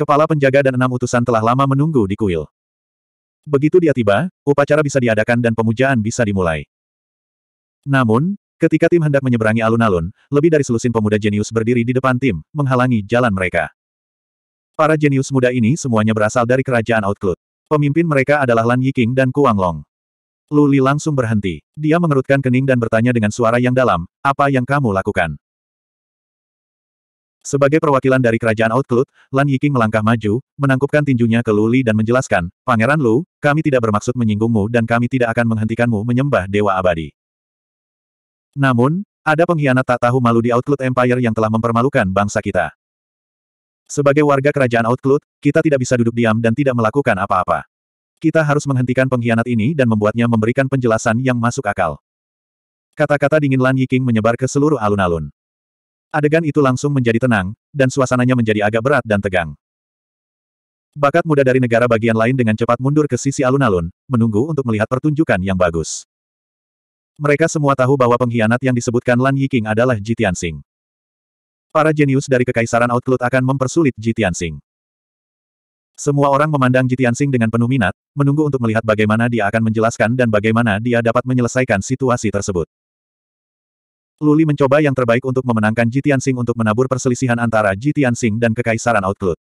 Kepala penjaga dan enam utusan telah lama menunggu di kuil. Begitu dia tiba, upacara bisa diadakan dan pemujaan bisa dimulai. Namun, ketika tim hendak menyeberangi alun-alun, lebih dari selusin pemuda jenius berdiri di depan tim, menghalangi jalan mereka. Para jenius muda ini semuanya berasal dari kerajaan Outclut. Pemimpin mereka adalah Lan Yiking dan Kuang Long. Luli langsung berhenti. Dia mengerutkan kening dan bertanya dengan suara yang dalam, apa yang kamu lakukan? Sebagai perwakilan dari kerajaan Outcloud, Lan Yiking melangkah maju, menangkupkan tinjunya ke Luli dan menjelaskan, Pangeran Lu, kami tidak bermaksud menyinggungmu dan kami tidak akan menghentikanmu menyembah Dewa Abadi. Namun, ada pengkhianat tak tahu malu di Outclut Empire yang telah mempermalukan bangsa kita. Sebagai warga kerajaan Outclut, kita tidak bisa duduk diam dan tidak melakukan apa-apa. Kita harus menghentikan pengkhianat ini dan membuatnya memberikan penjelasan yang masuk akal. Kata-kata dingin Lan Yiking menyebar ke seluruh alun-alun. Adegan itu langsung menjadi tenang, dan suasananya menjadi agak berat dan tegang. Bakat muda dari negara bagian lain dengan cepat mundur ke sisi alun-alun, menunggu untuk melihat pertunjukan yang bagus. Mereka semua tahu bahwa pengkhianat yang disebutkan Lan Yiking adalah Jitian Sing. Para jenius dari Kekaisaran Outlook akan mempersulit Singh. Semua orang memandang Singh dengan penuh minat, menunggu untuk melihat bagaimana dia akan menjelaskan dan bagaimana dia dapat menyelesaikan situasi tersebut. Luli mencoba yang terbaik untuk memenangkan Singh untuk menabur perselisihan antara Singh dan Kekaisaran Outlook.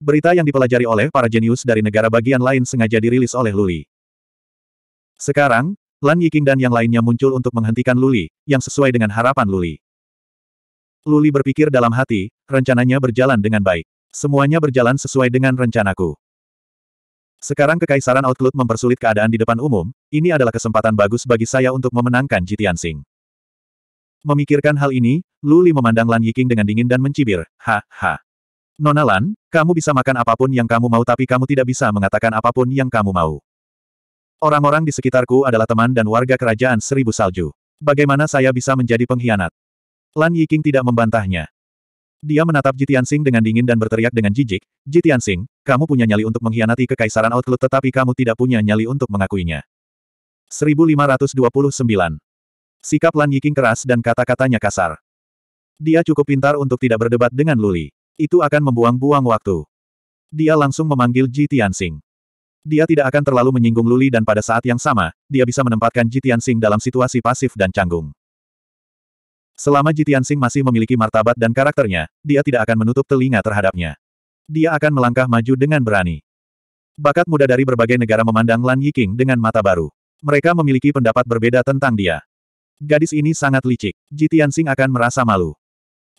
Berita yang dipelajari oleh para jenius dari negara bagian lain sengaja dirilis oleh Luli. Sekarang, Lan Yiking dan yang lainnya muncul untuk menghentikan Luli, yang sesuai dengan harapan Luli. Luli berpikir dalam hati, rencananya berjalan dengan baik. Semuanya berjalan sesuai dengan rencanaku. Sekarang Kekaisaran Outlook mempersulit keadaan di depan umum, ini adalah kesempatan bagus bagi saya untuk memenangkan Jitian Sing. Memikirkan hal ini, Luli memandang Lan Yiking dengan dingin dan mencibir, ha, ha. Nona Lan, kamu bisa makan apapun yang kamu mau tapi kamu tidak bisa mengatakan apapun yang kamu mau. Orang-orang di sekitarku adalah teman dan warga kerajaan Seribu Salju. Bagaimana saya bisa menjadi pengkhianat? Lan Yiking tidak membantahnya. Dia menatap Sing dengan dingin dan berteriak dengan jijik, Sing, kamu punya nyali untuk mengkhianati kekaisaran Outlook tetapi kamu tidak punya nyali untuk mengakuinya. 1529. Sikap Lan Yiking keras dan kata-katanya kasar. Dia cukup pintar untuk tidak berdebat dengan Luli. Itu akan membuang-buang waktu. Dia langsung memanggil Sing. Dia tidak akan terlalu menyinggung Luli dan pada saat yang sama, dia bisa menempatkan Sing dalam situasi pasif dan canggung. Selama Jitiansing masih memiliki martabat dan karakternya, dia tidak akan menutup telinga terhadapnya. Dia akan melangkah maju dengan berani. Bakat muda dari berbagai negara memandang Lan Yiking dengan mata baru. Mereka memiliki pendapat berbeda tentang dia. Gadis ini sangat licik. Jitiansing akan merasa malu.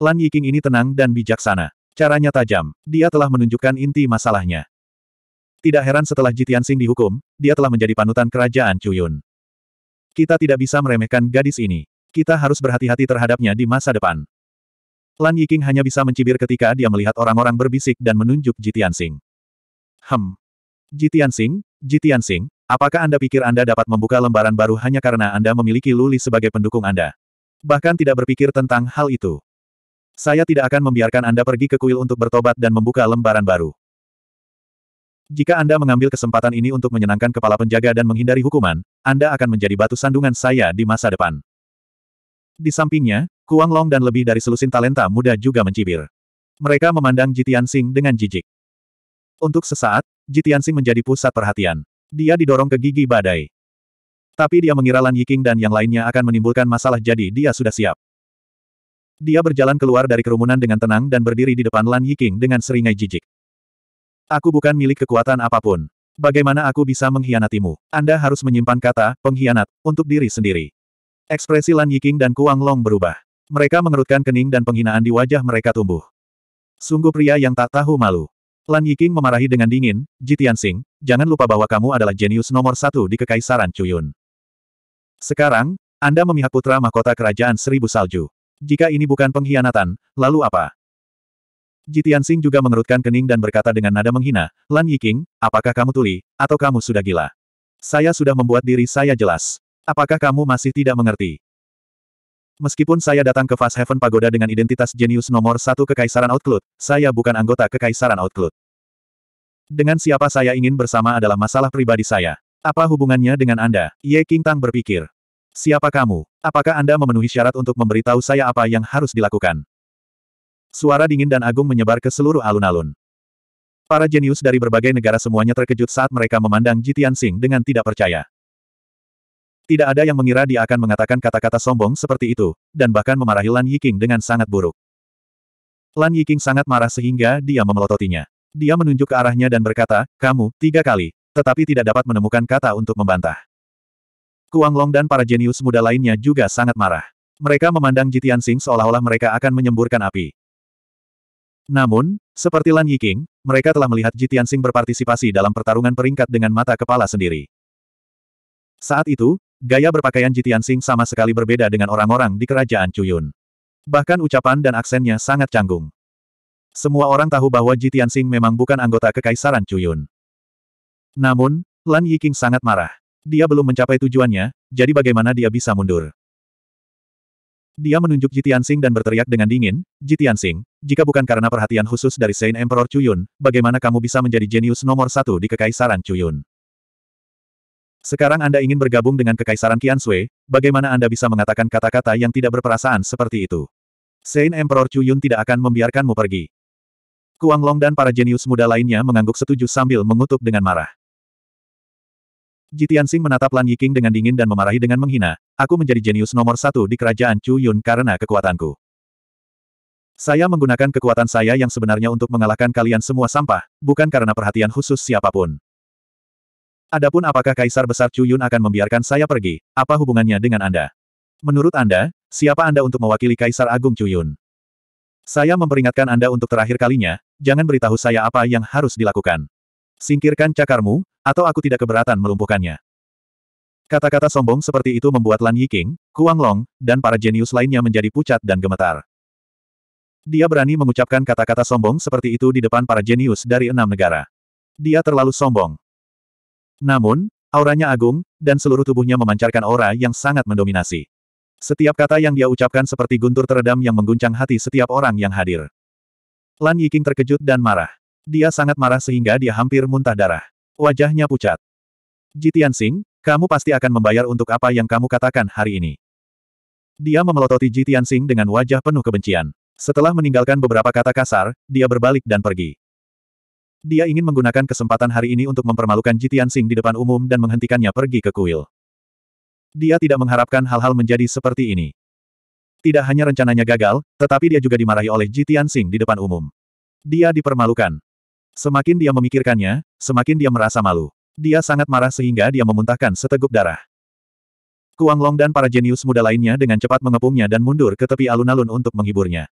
Lan Yiking ini tenang dan bijaksana. Caranya tajam. Dia telah menunjukkan inti masalahnya. Tidak heran setelah Jitiansing dihukum, dia telah menjadi panutan kerajaan Cuyun. Kita tidak bisa meremehkan gadis ini. Kita harus berhati-hati terhadapnya di masa depan. Lan Yiking hanya bisa mencibir ketika dia melihat orang-orang berbisik dan menunjuk Jitian Sing. Hem. Jitian Sing, Jitian Sing, apakah Anda pikir Anda dapat membuka lembaran baru hanya karena Anda memiliki Luli sebagai pendukung Anda? Bahkan tidak berpikir tentang hal itu. Saya tidak akan membiarkan Anda pergi ke kuil untuk bertobat dan membuka lembaran baru. Jika Anda mengambil kesempatan ini untuk menyenangkan kepala penjaga dan menghindari hukuman, Anda akan menjadi batu sandungan saya di masa depan. Di sampingnya, Kuang Long dan lebih dari selusin talenta muda juga mencibir. Mereka memandang Jitian Sing dengan jijik. Untuk sesaat, Jitian Sing menjadi pusat perhatian. Dia didorong ke gigi badai. Tapi dia mengira Lan Yiking dan yang lainnya akan menimbulkan masalah jadi dia sudah siap. Dia berjalan keluar dari kerumunan dengan tenang dan berdiri di depan Lan Yiking dengan seringai jijik. Aku bukan milik kekuatan apapun. Bagaimana aku bisa mengkhianatimu? Anda harus menyimpan kata, pengkhianat, untuk diri sendiri. Ekspresi Lan Yiking dan Kuang Long berubah. Mereka mengerutkan kening dan penghinaan di wajah mereka tumbuh. Sungguh pria yang tak tahu malu. Lan Yiking memarahi dengan dingin, Jitian Sing, jangan lupa bahwa kamu adalah jenius nomor satu di Kekaisaran Cuyun. Sekarang, Anda memihak putra mahkota kerajaan Seribu Salju. Jika ini bukan pengkhianatan, lalu apa? Jitian Sing juga mengerutkan kening dan berkata dengan nada menghina, Lan Yiking, apakah kamu tuli, atau kamu sudah gila? Saya sudah membuat diri saya jelas. Apakah kamu masih tidak mengerti? Meskipun saya datang ke Fast Heaven Pagoda dengan identitas jenius nomor satu Kekaisaran Outcloud, saya bukan anggota Kekaisaran Outcloud. Dengan siapa saya ingin bersama adalah masalah pribadi saya. Apa hubungannya dengan Anda? Ye King Tang berpikir. Siapa kamu? Apakah Anda memenuhi syarat untuk memberitahu saya apa yang harus dilakukan? Suara dingin dan agung menyebar ke seluruh alun-alun. Para jenius dari berbagai negara semuanya terkejut saat mereka memandang Jitian Sing dengan tidak percaya. Tidak ada yang mengira dia akan mengatakan kata-kata sombong seperti itu, dan bahkan memarahi Lan Yiking dengan sangat buruk. Lan Yiking sangat marah sehingga dia memelototinya. Dia menunjuk ke arahnya dan berkata, kamu, tiga kali, tetapi tidak dapat menemukan kata untuk membantah. Kuang Long dan para jenius muda lainnya juga sangat marah. Mereka memandang Jitian Sing seolah-olah mereka akan menyemburkan api. Namun, seperti Lan Yiking, mereka telah melihat Jitian Sing berpartisipasi dalam pertarungan peringkat dengan mata kepala sendiri. Saat itu, Gaya berpakaian Jitian Sing sama sekali berbeda dengan orang-orang di kerajaan Cuyun. Bahkan ucapan dan aksennya sangat canggung. Semua orang tahu bahwa Jitian Sing memang bukan anggota Kekaisaran Cuyun. Namun, Lan Yiking sangat marah. Dia belum mencapai tujuannya, jadi bagaimana dia bisa mundur? Dia menunjuk Jitian Sing dan berteriak dengan dingin, Jitian Sing, jika bukan karena perhatian khusus dari Saint Emperor Cuyun, bagaimana kamu bisa menjadi jenius nomor satu di Kekaisaran Cuyun? Sekarang Anda ingin bergabung dengan Kekaisaran Qian Sui, bagaimana Anda bisa mengatakan kata-kata yang tidak berperasaan seperti itu? Saint Emperor Chu Yun tidak akan membiarkanmu pergi. Kuang Long dan para jenius muda lainnya mengangguk setuju sambil mengutuk dengan marah. Sing menatap Lan Yiking dengan dingin dan memarahi dengan menghina, aku menjadi jenius nomor satu di kerajaan Chu Yun karena kekuatanku. Saya menggunakan kekuatan saya yang sebenarnya untuk mengalahkan kalian semua sampah, bukan karena perhatian khusus siapapun. Adapun apakah Kaisar Besar Cuyun akan membiarkan saya pergi, apa hubungannya dengan Anda? Menurut Anda, siapa Anda untuk mewakili Kaisar Agung Cuyun? Saya memperingatkan Anda untuk terakhir kalinya, jangan beritahu saya apa yang harus dilakukan. Singkirkan cakarmu, atau aku tidak keberatan melumpuhkannya. Kata-kata sombong seperti itu membuat Lan Yiking, Kuang Long, dan para jenius lainnya menjadi pucat dan gemetar. Dia berani mengucapkan kata-kata sombong seperti itu di depan para jenius dari enam negara. Dia terlalu sombong. Namun, auranya agung, dan seluruh tubuhnya memancarkan aura yang sangat mendominasi. Setiap kata yang dia ucapkan seperti guntur teredam yang mengguncang hati setiap orang yang hadir. Lan Yiking terkejut dan marah. Dia sangat marah sehingga dia hampir muntah darah. Wajahnya pucat. Jitian Sing, kamu pasti akan membayar untuk apa yang kamu katakan hari ini. Dia memelototi Jitian Sing dengan wajah penuh kebencian. Setelah meninggalkan beberapa kata kasar, dia berbalik dan pergi. Dia ingin menggunakan kesempatan hari ini untuk mempermalukan Jitian Sing di depan umum dan menghentikannya pergi ke kuil. Dia tidak mengharapkan hal-hal menjadi seperti ini. Tidak hanya rencananya gagal, tetapi dia juga dimarahi oleh Jitian Sing di depan umum. Dia dipermalukan. Semakin dia memikirkannya, semakin dia merasa malu. Dia sangat marah sehingga dia memuntahkan seteguk darah. Kuang Long dan para jenius muda lainnya dengan cepat mengepungnya dan mundur ke tepi alun-alun untuk menghiburnya.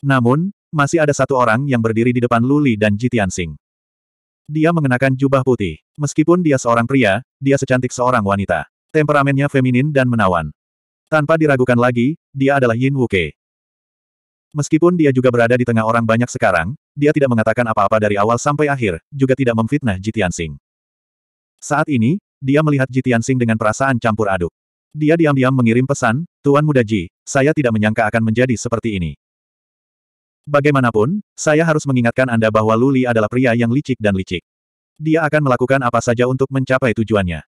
Namun, masih ada satu orang yang berdiri di depan Luli dan Jitian Sing. Dia mengenakan jubah putih. Meskipun dia seorang pria, dia secantik seorang wanita. Temperamennya feminin dan menawan. Tanpa diragukan lagi, dia adalah Yin Wuke. Meskipun dia juga berada di tengah orang banyak sekarang, dia tidak mengatakan apa-apa dari awal sampai akhir, juga tidak memfitnah Jitian Sing. Saat ini, dia melihat Jitian Sing dengan perasaan campur aduk. Dia diam-diam mengirim pesan, Tuan Muda Ji, saya tidak menyangka akan menjadi seperti ini. Bagaimanapun, saya harus mengingatkan Anda bahwa Luli adalah pria yang licik dan licik. Dia akan melakukan apa saja untuk mencapai tujuannya.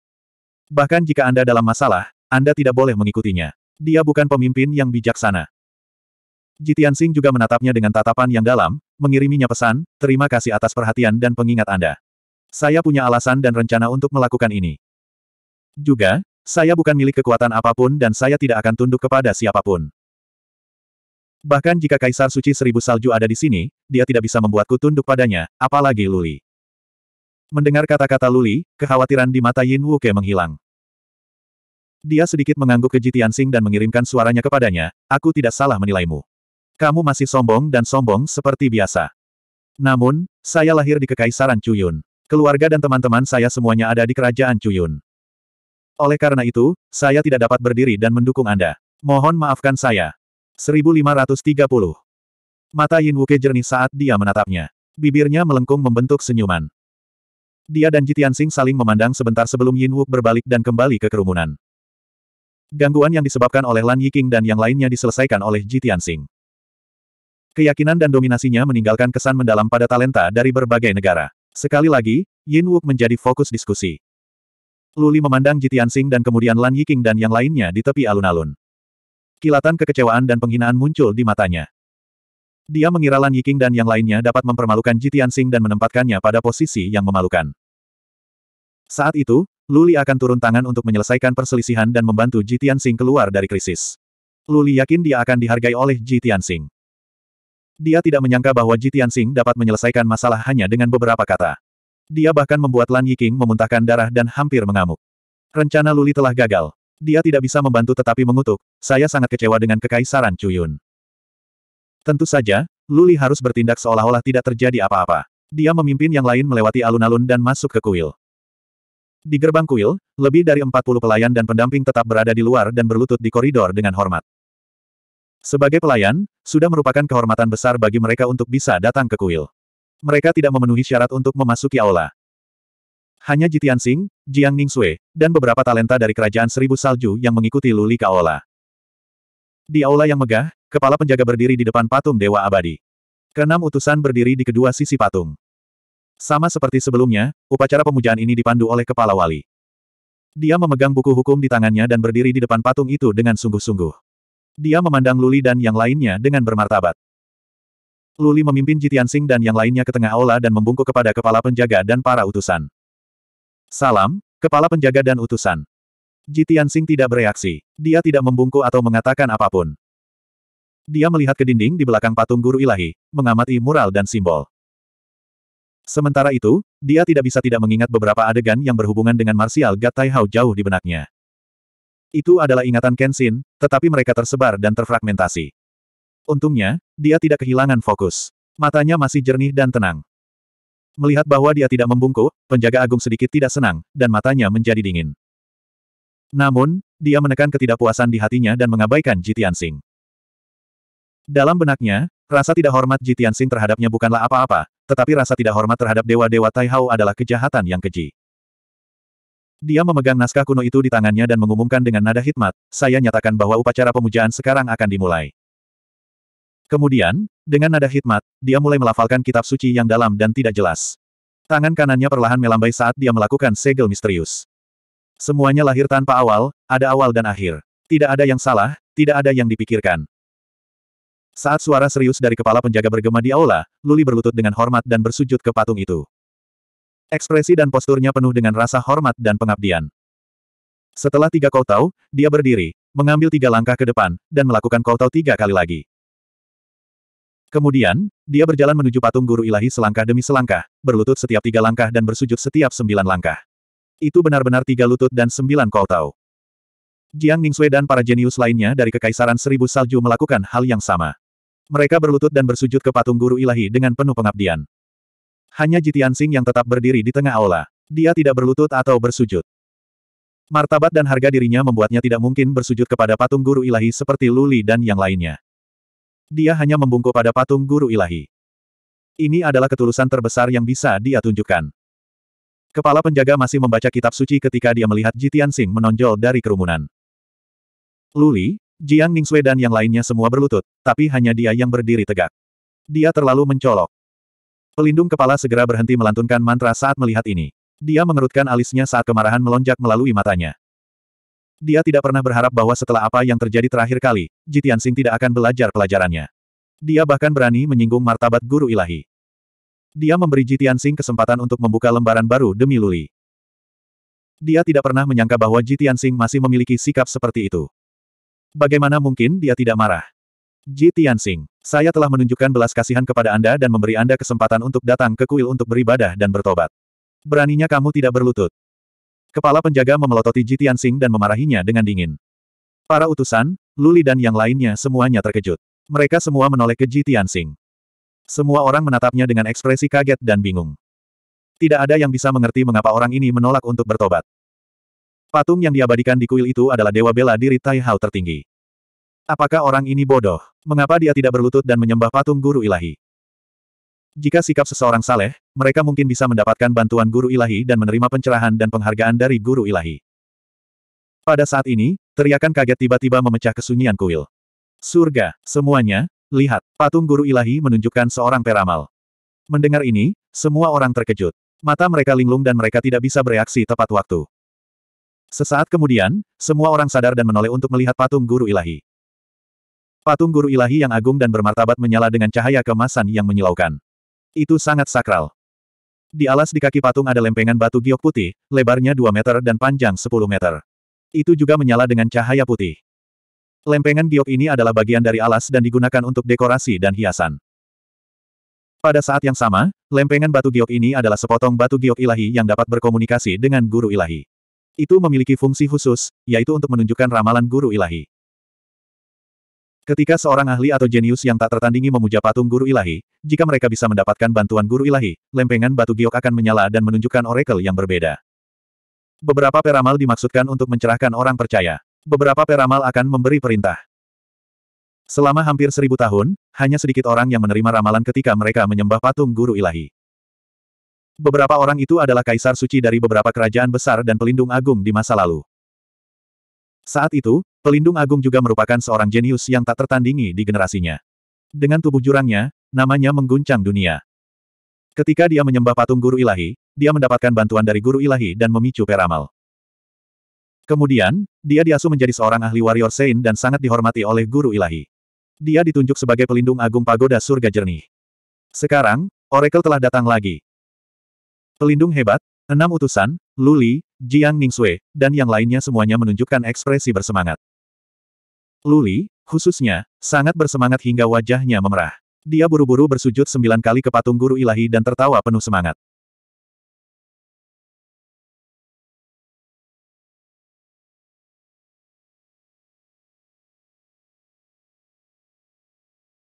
Bahkan jika Anda dalam masalah, Anda tidak boleh mengikutinya. Dia bukan pemimpin yang bijaksana. Jitian Singh juga menatapnya dengan tatapan yang dalam, mengiriminya pesan, terima kasih atas perhatian dan pengingat Anda. Saya punya alasan dan rencana untuk melakukan ini. Juga, saya bukan milik kekuatan apapun dan saya tidak akan tunduk kepada siapapun. Bahkan jika Kaisar Suci Seribu Salju ada di sini, dia tidak bisa membuatku tunduk padanya, apalagi Luli. Mendengar kata-kata Luli, kekhawatiran di mata Yin Wuke menghilang. Dia sedikit mengangguk ke Sing dan mengirimkan suaranya kepadanya, aku tidak salah menilaimu. Kamu masih sombong dan sombong seperti biasa. Namun, saya lahir di Kekaisaran Cuyun. Keluarga dan teman-teman saya semuanya ada di Kerajaan Cuyun. Oleh karena itu, saya tidak dapat berdiri dan mendukung Anda. Mohon maafkan saya. 1530. Mata Yin Wuke jernih saat dia menatapnya. Bibirnya melengkung membentuk senyuman. Dia dan Jitian Sing saling memandang sebentar sebelum Yin Wuk berbalik dan kembali ke kerumunan. Gangguan yang disebabkan oleh Lan Yiking dan yang lainnya diselesaikan oleh Jitian Sing. Keyakinan dan dominasinya meninggalkan kesan mendalam pada talenta dari berbagai negara. Sekali lagi, Yin Wuk menjadi fokus diskusi. Luli memandang Jitian Sing dan kemudian Lan Yiking dan yang lainnya di tepi alun-alun. Kilatan kekecewaan dan penghinaan muncul di matanya. Dia mengira Lan Yiking dan yang lainnya dapat mempermalukan Sing dan menempatkannya pada posisi yang memalukan. Saat itu, Luli akan turun tangan untuk menyelesaikan perselisihan dan membantu Sing keluar dari krisis. Luli yakin dia akan dihargai oleh Sing. Dia tidak menyangka bahwa Sing dapat menyelesaikan masalah hanya dengan beberapa kata. Dia bahkan membuat Lan Yiking memuntahkan darah dan hampir mengamuk. Rencana Luli telah gagal. Dia tidak bisa membantu tetapi mengutuk, saya sangat kecewa dengan kekaisaran Cuyun. Tentu saja, Luli harus bertindak seolah-olah tidak terjadi apa-apa. Dia memimpin yang lain melewati alun-alun dan masuk ke kuil. Di gerbang kuil, lebih dari 40 pelayan dan pendamping tetap berada di luar dan berlutut di koridor dengan hormat. Sebagai pelayan, sudah merupakan kehormatan besar bagi mereka untuk bisa datang ke kuil. Mereka tidak memenuhi syarat untuk memasuki aula. Hanya Jitian Xing, Jiang Sui, dan beberapa talenta dari Kerajaan Seribu Salju yang mengikuti Luli Kaola. Di aula yang megah, kepala penjaga berdiri di depan patung Dewa Abadi. Keenam utusan berdiri di kedua sisi patung. Sama seperti sebelumnya, upacara pemujaan ini dipandu oleh kepala wali. Dia memegang buku hukum di tangannya dan berdiri di depan patung itu dengan sungguh-sungguh. Dia memandang Luli dan yang lainnya dengan bermartabat. Luli memimpin Jitian Xing dan yang lainnya ke tengah aula dan membungkuk kepada kepala penjaga dan para utusan. Salam, kepala penjaga dan utusan. Jitian Sing tidak bereaksi. Dia tidak membungkuk atau mengatakan apapun. Dia melihat ke dinding di belakang patung guru ilahi, mengamati mural dan simbol. Sementara itu, dia tidak bisa tidak mengingat beberapa adegan yang berhubungan dengan Martial Gatai Tai Hao jauh di benaknya. Itu adalah ingatan Kenshin, tetapi mereka tersebar dan terfragmentasi. Untungnya, dia tidak kehilangan fokus. Matanya masih jernih dan tenang. Melihat bahwa dia tidak membungkuk, penjaga agung sedikit tidak senang, dan matanya menjadi dingin. Namun, dia menekan ketidakpuasan di hatinya dan mengabaikan Jitian Sing. Dalam benaknya, rasa tidak hormat Jitian Sing terhadapnya bukanlah apa-apa, tetapi rasa tidak hormat terhadap dewa-dewa Taihao adalah kejahatan yang keji. Dia memegang naskah kuno itu di tangannya dan mengumumkan dengan nada hikmat, saya nyatakan bahwa upacara pemujaan sekarang akan dimulai. Kemudian, dengan nada hikmat, dia mulai melafalkan kitab suci yang dalam dan tidak jelas. Tangan kanannya perlahan melambai saat dia melakukan segel misterius. Semuanya lahir tanpa awal, ada awal dan akhir. Tidak ada yang salah, tidak ada yang dipikirkan. Saat suara serius dari kepala penjaga bergema di aula, Luli berlutut dengan hormat dan bersujud ke patung itu. Ekspresi dan posturnya penuh dengan rasa hormat dan pengabdian. Setelah tiga kau tahu, dia berdiri, mengambil tiga langkah ke depan, dan melakukan kau tahu tiga kali lagi. Kemudian, dia berjalan menuju patung guru ilahi selangkah demi selangkah, berlutut setiap tiga langkah dan bersujud setiap sembilan langkah. Itu benar-benar tiga lutut dan sembilan kau tahu. Jiang Ningxue dan para jenius lainnya dari Kekaisaran Seribu Salju melakukan hal yang sama. Mereka berlutut dan bersujud ke patung guru ilahi dengan penuh pengabdian. Hanya Jitian Sing yang tetap berdiri di tengah aula. Dia tidak berlutut atau bersujud. Martabat dan harga dirinya membuatnya tidak mungkin bersujud kepada patung guru ilahi seperti Luli dan yang lainnya dia hanya membungkuk pada patung guru ilahi. Ini adalah ketulusan terbesar yang bisa dia tunjukkan. Kepala penjaga masih membaca kitab suci ketika dia melihat Jitian Sing menonjol dari kerumunan. Luli, Jiang Ningxue dan yang lainnya semua berlutut, tapi hanya dia yang berdiri tegak. Dia terlalu mencolok. Pelindung kepala segera berhenti melantunkan mantra saat melihat ini. Dia mengerutkan alisnya saat kemarahan melonjak melalui matanya. Dia tidak pernah berharap bahwa setelah apa yang terjadi terakhir kali, Jitian Sing tidak akan belajar pelajarannya. Dia bahkan berani menyinggung martabat guru ilahi. Dia memberi Jitian Sing kesempatan untuk membuka lembaran baru demi Luli. Dia tidak pernah menyangka bahwa Jitian Sing masih memiliki sikap seperti itu. Bagaimana mungkin dia tidak marah? Jitian Sing, saya telah menunjukkan belas kasihan kepada Anda dan memberi Anda kesempatan untuk datang ke kuil untuk beribadah dan bertobat. Beraninya kamu tidak berlutut. Kepala penjaga memelototi Ji Tianxing dan memarahinya dengan dingin. Para utusan, Luli dan yang lainnya semuanya terkejut. Mereka semua menoleh ke Ji Tianxing. Semua orang menatapnya dengan ekspresi kaget dan bingung. Tidak ada yang bisa mengerti mengapa orang ini menolak untuk bertobat. Patung yang diabadikan di kuil itu adalah dewa bela diri Tai Hao tertinggi. Apakah orang ini bodoh? Mengapa dia tidak berlutut dan menyembah patung guru ilahi? Jika sikap seseorang saleh, mereka mungkin bisa mendapatkan bantuan guru ilahi dan menerima pencerahan dan penghargaan dari guru ilahi. Pada saat ini, teriakan kaget tiba-tiba memecah kesunyian kuil. Surga, semuanya, lihat, patung guru ilahi menunjukkan seorang peramal. Mendengar ini, semua orang terkejut. Mata mereka linglung dan mereka tidak bisa bereaksi tepat waktu. Sesaat kemudian, semua orang sadar dan menoleh untuk melihat patung guru ilahi. Patung guru ilahi yang agung dan bermartabat menyala dengan cahaya kemasan yang menyilaukan. Itu sangat sakral. Di alas di kaki patung ada lempengan batu giok putih, lebarnya 2 meter dan panjang 10 meter. Itu juga menyala dengan cahaya putih. Lempengan giok ini adalah bagian dari alas dan digunakan untuk dekorasi dan hiasan. Pada saat yang sama, lempengan batu giok ini adalah sepotong batu giok ilahi yang dapat berkomunikasi dengan guru ilahi. Itu memiliki fungsi khusus, yaitu untuk menunjukkan ramalan guru ilahi. Ketika seorang ahli atau jenius yang tak tertandingi memuja patung guru ilahi, jika mereka bisa mendapatkan bantuan guru ilahi, lempengan batu giok akan menyala dan menunjukkan oracle yang berbeda. Beberapa peramal dimaksudkan untuk mencerahkan orang percaya. Beberapa peramal akan memberi perintah. Selama hampir seribu tahun, hanya sedikit orang yang menerima ramalan ketika mereka menyembah patung guru ilahi. Beberapa orang itu adalah kaisar suci dari beberapa kerajaan besar dan pelindung agung di masa lalu. Saat itu, Pelindung Agung juga merupakan seorang jenius yang tak tertandingi di generasinya. Dengan tubuh jurangnya, namanya mengguncang dunia. Ketika dia menyembah patung guru ilahi, dia mendapatkan bantuan dari guru ilahi dan memicu peramal. Kemudian, dia diasuh menjadi seorang ahli warrior Saint dan sangat dihormati oleh guru ilahi. Dia ditunjuk sebagai pelindung agung pagoda surga jernih. Sekarang, Oracle telah datang lagi. Pelindung hebat, enam utusan, Luli, Jiang Ningxue, dan yang lainnya semuanya menunjukkan ekspresi bersemangat. Luli, khususnya, sangat bersemangat hingga wajahnya memerah. Dia buru-buru bersujud sembilan kali ke patung guru ilahi dan tertawa penuh semangat.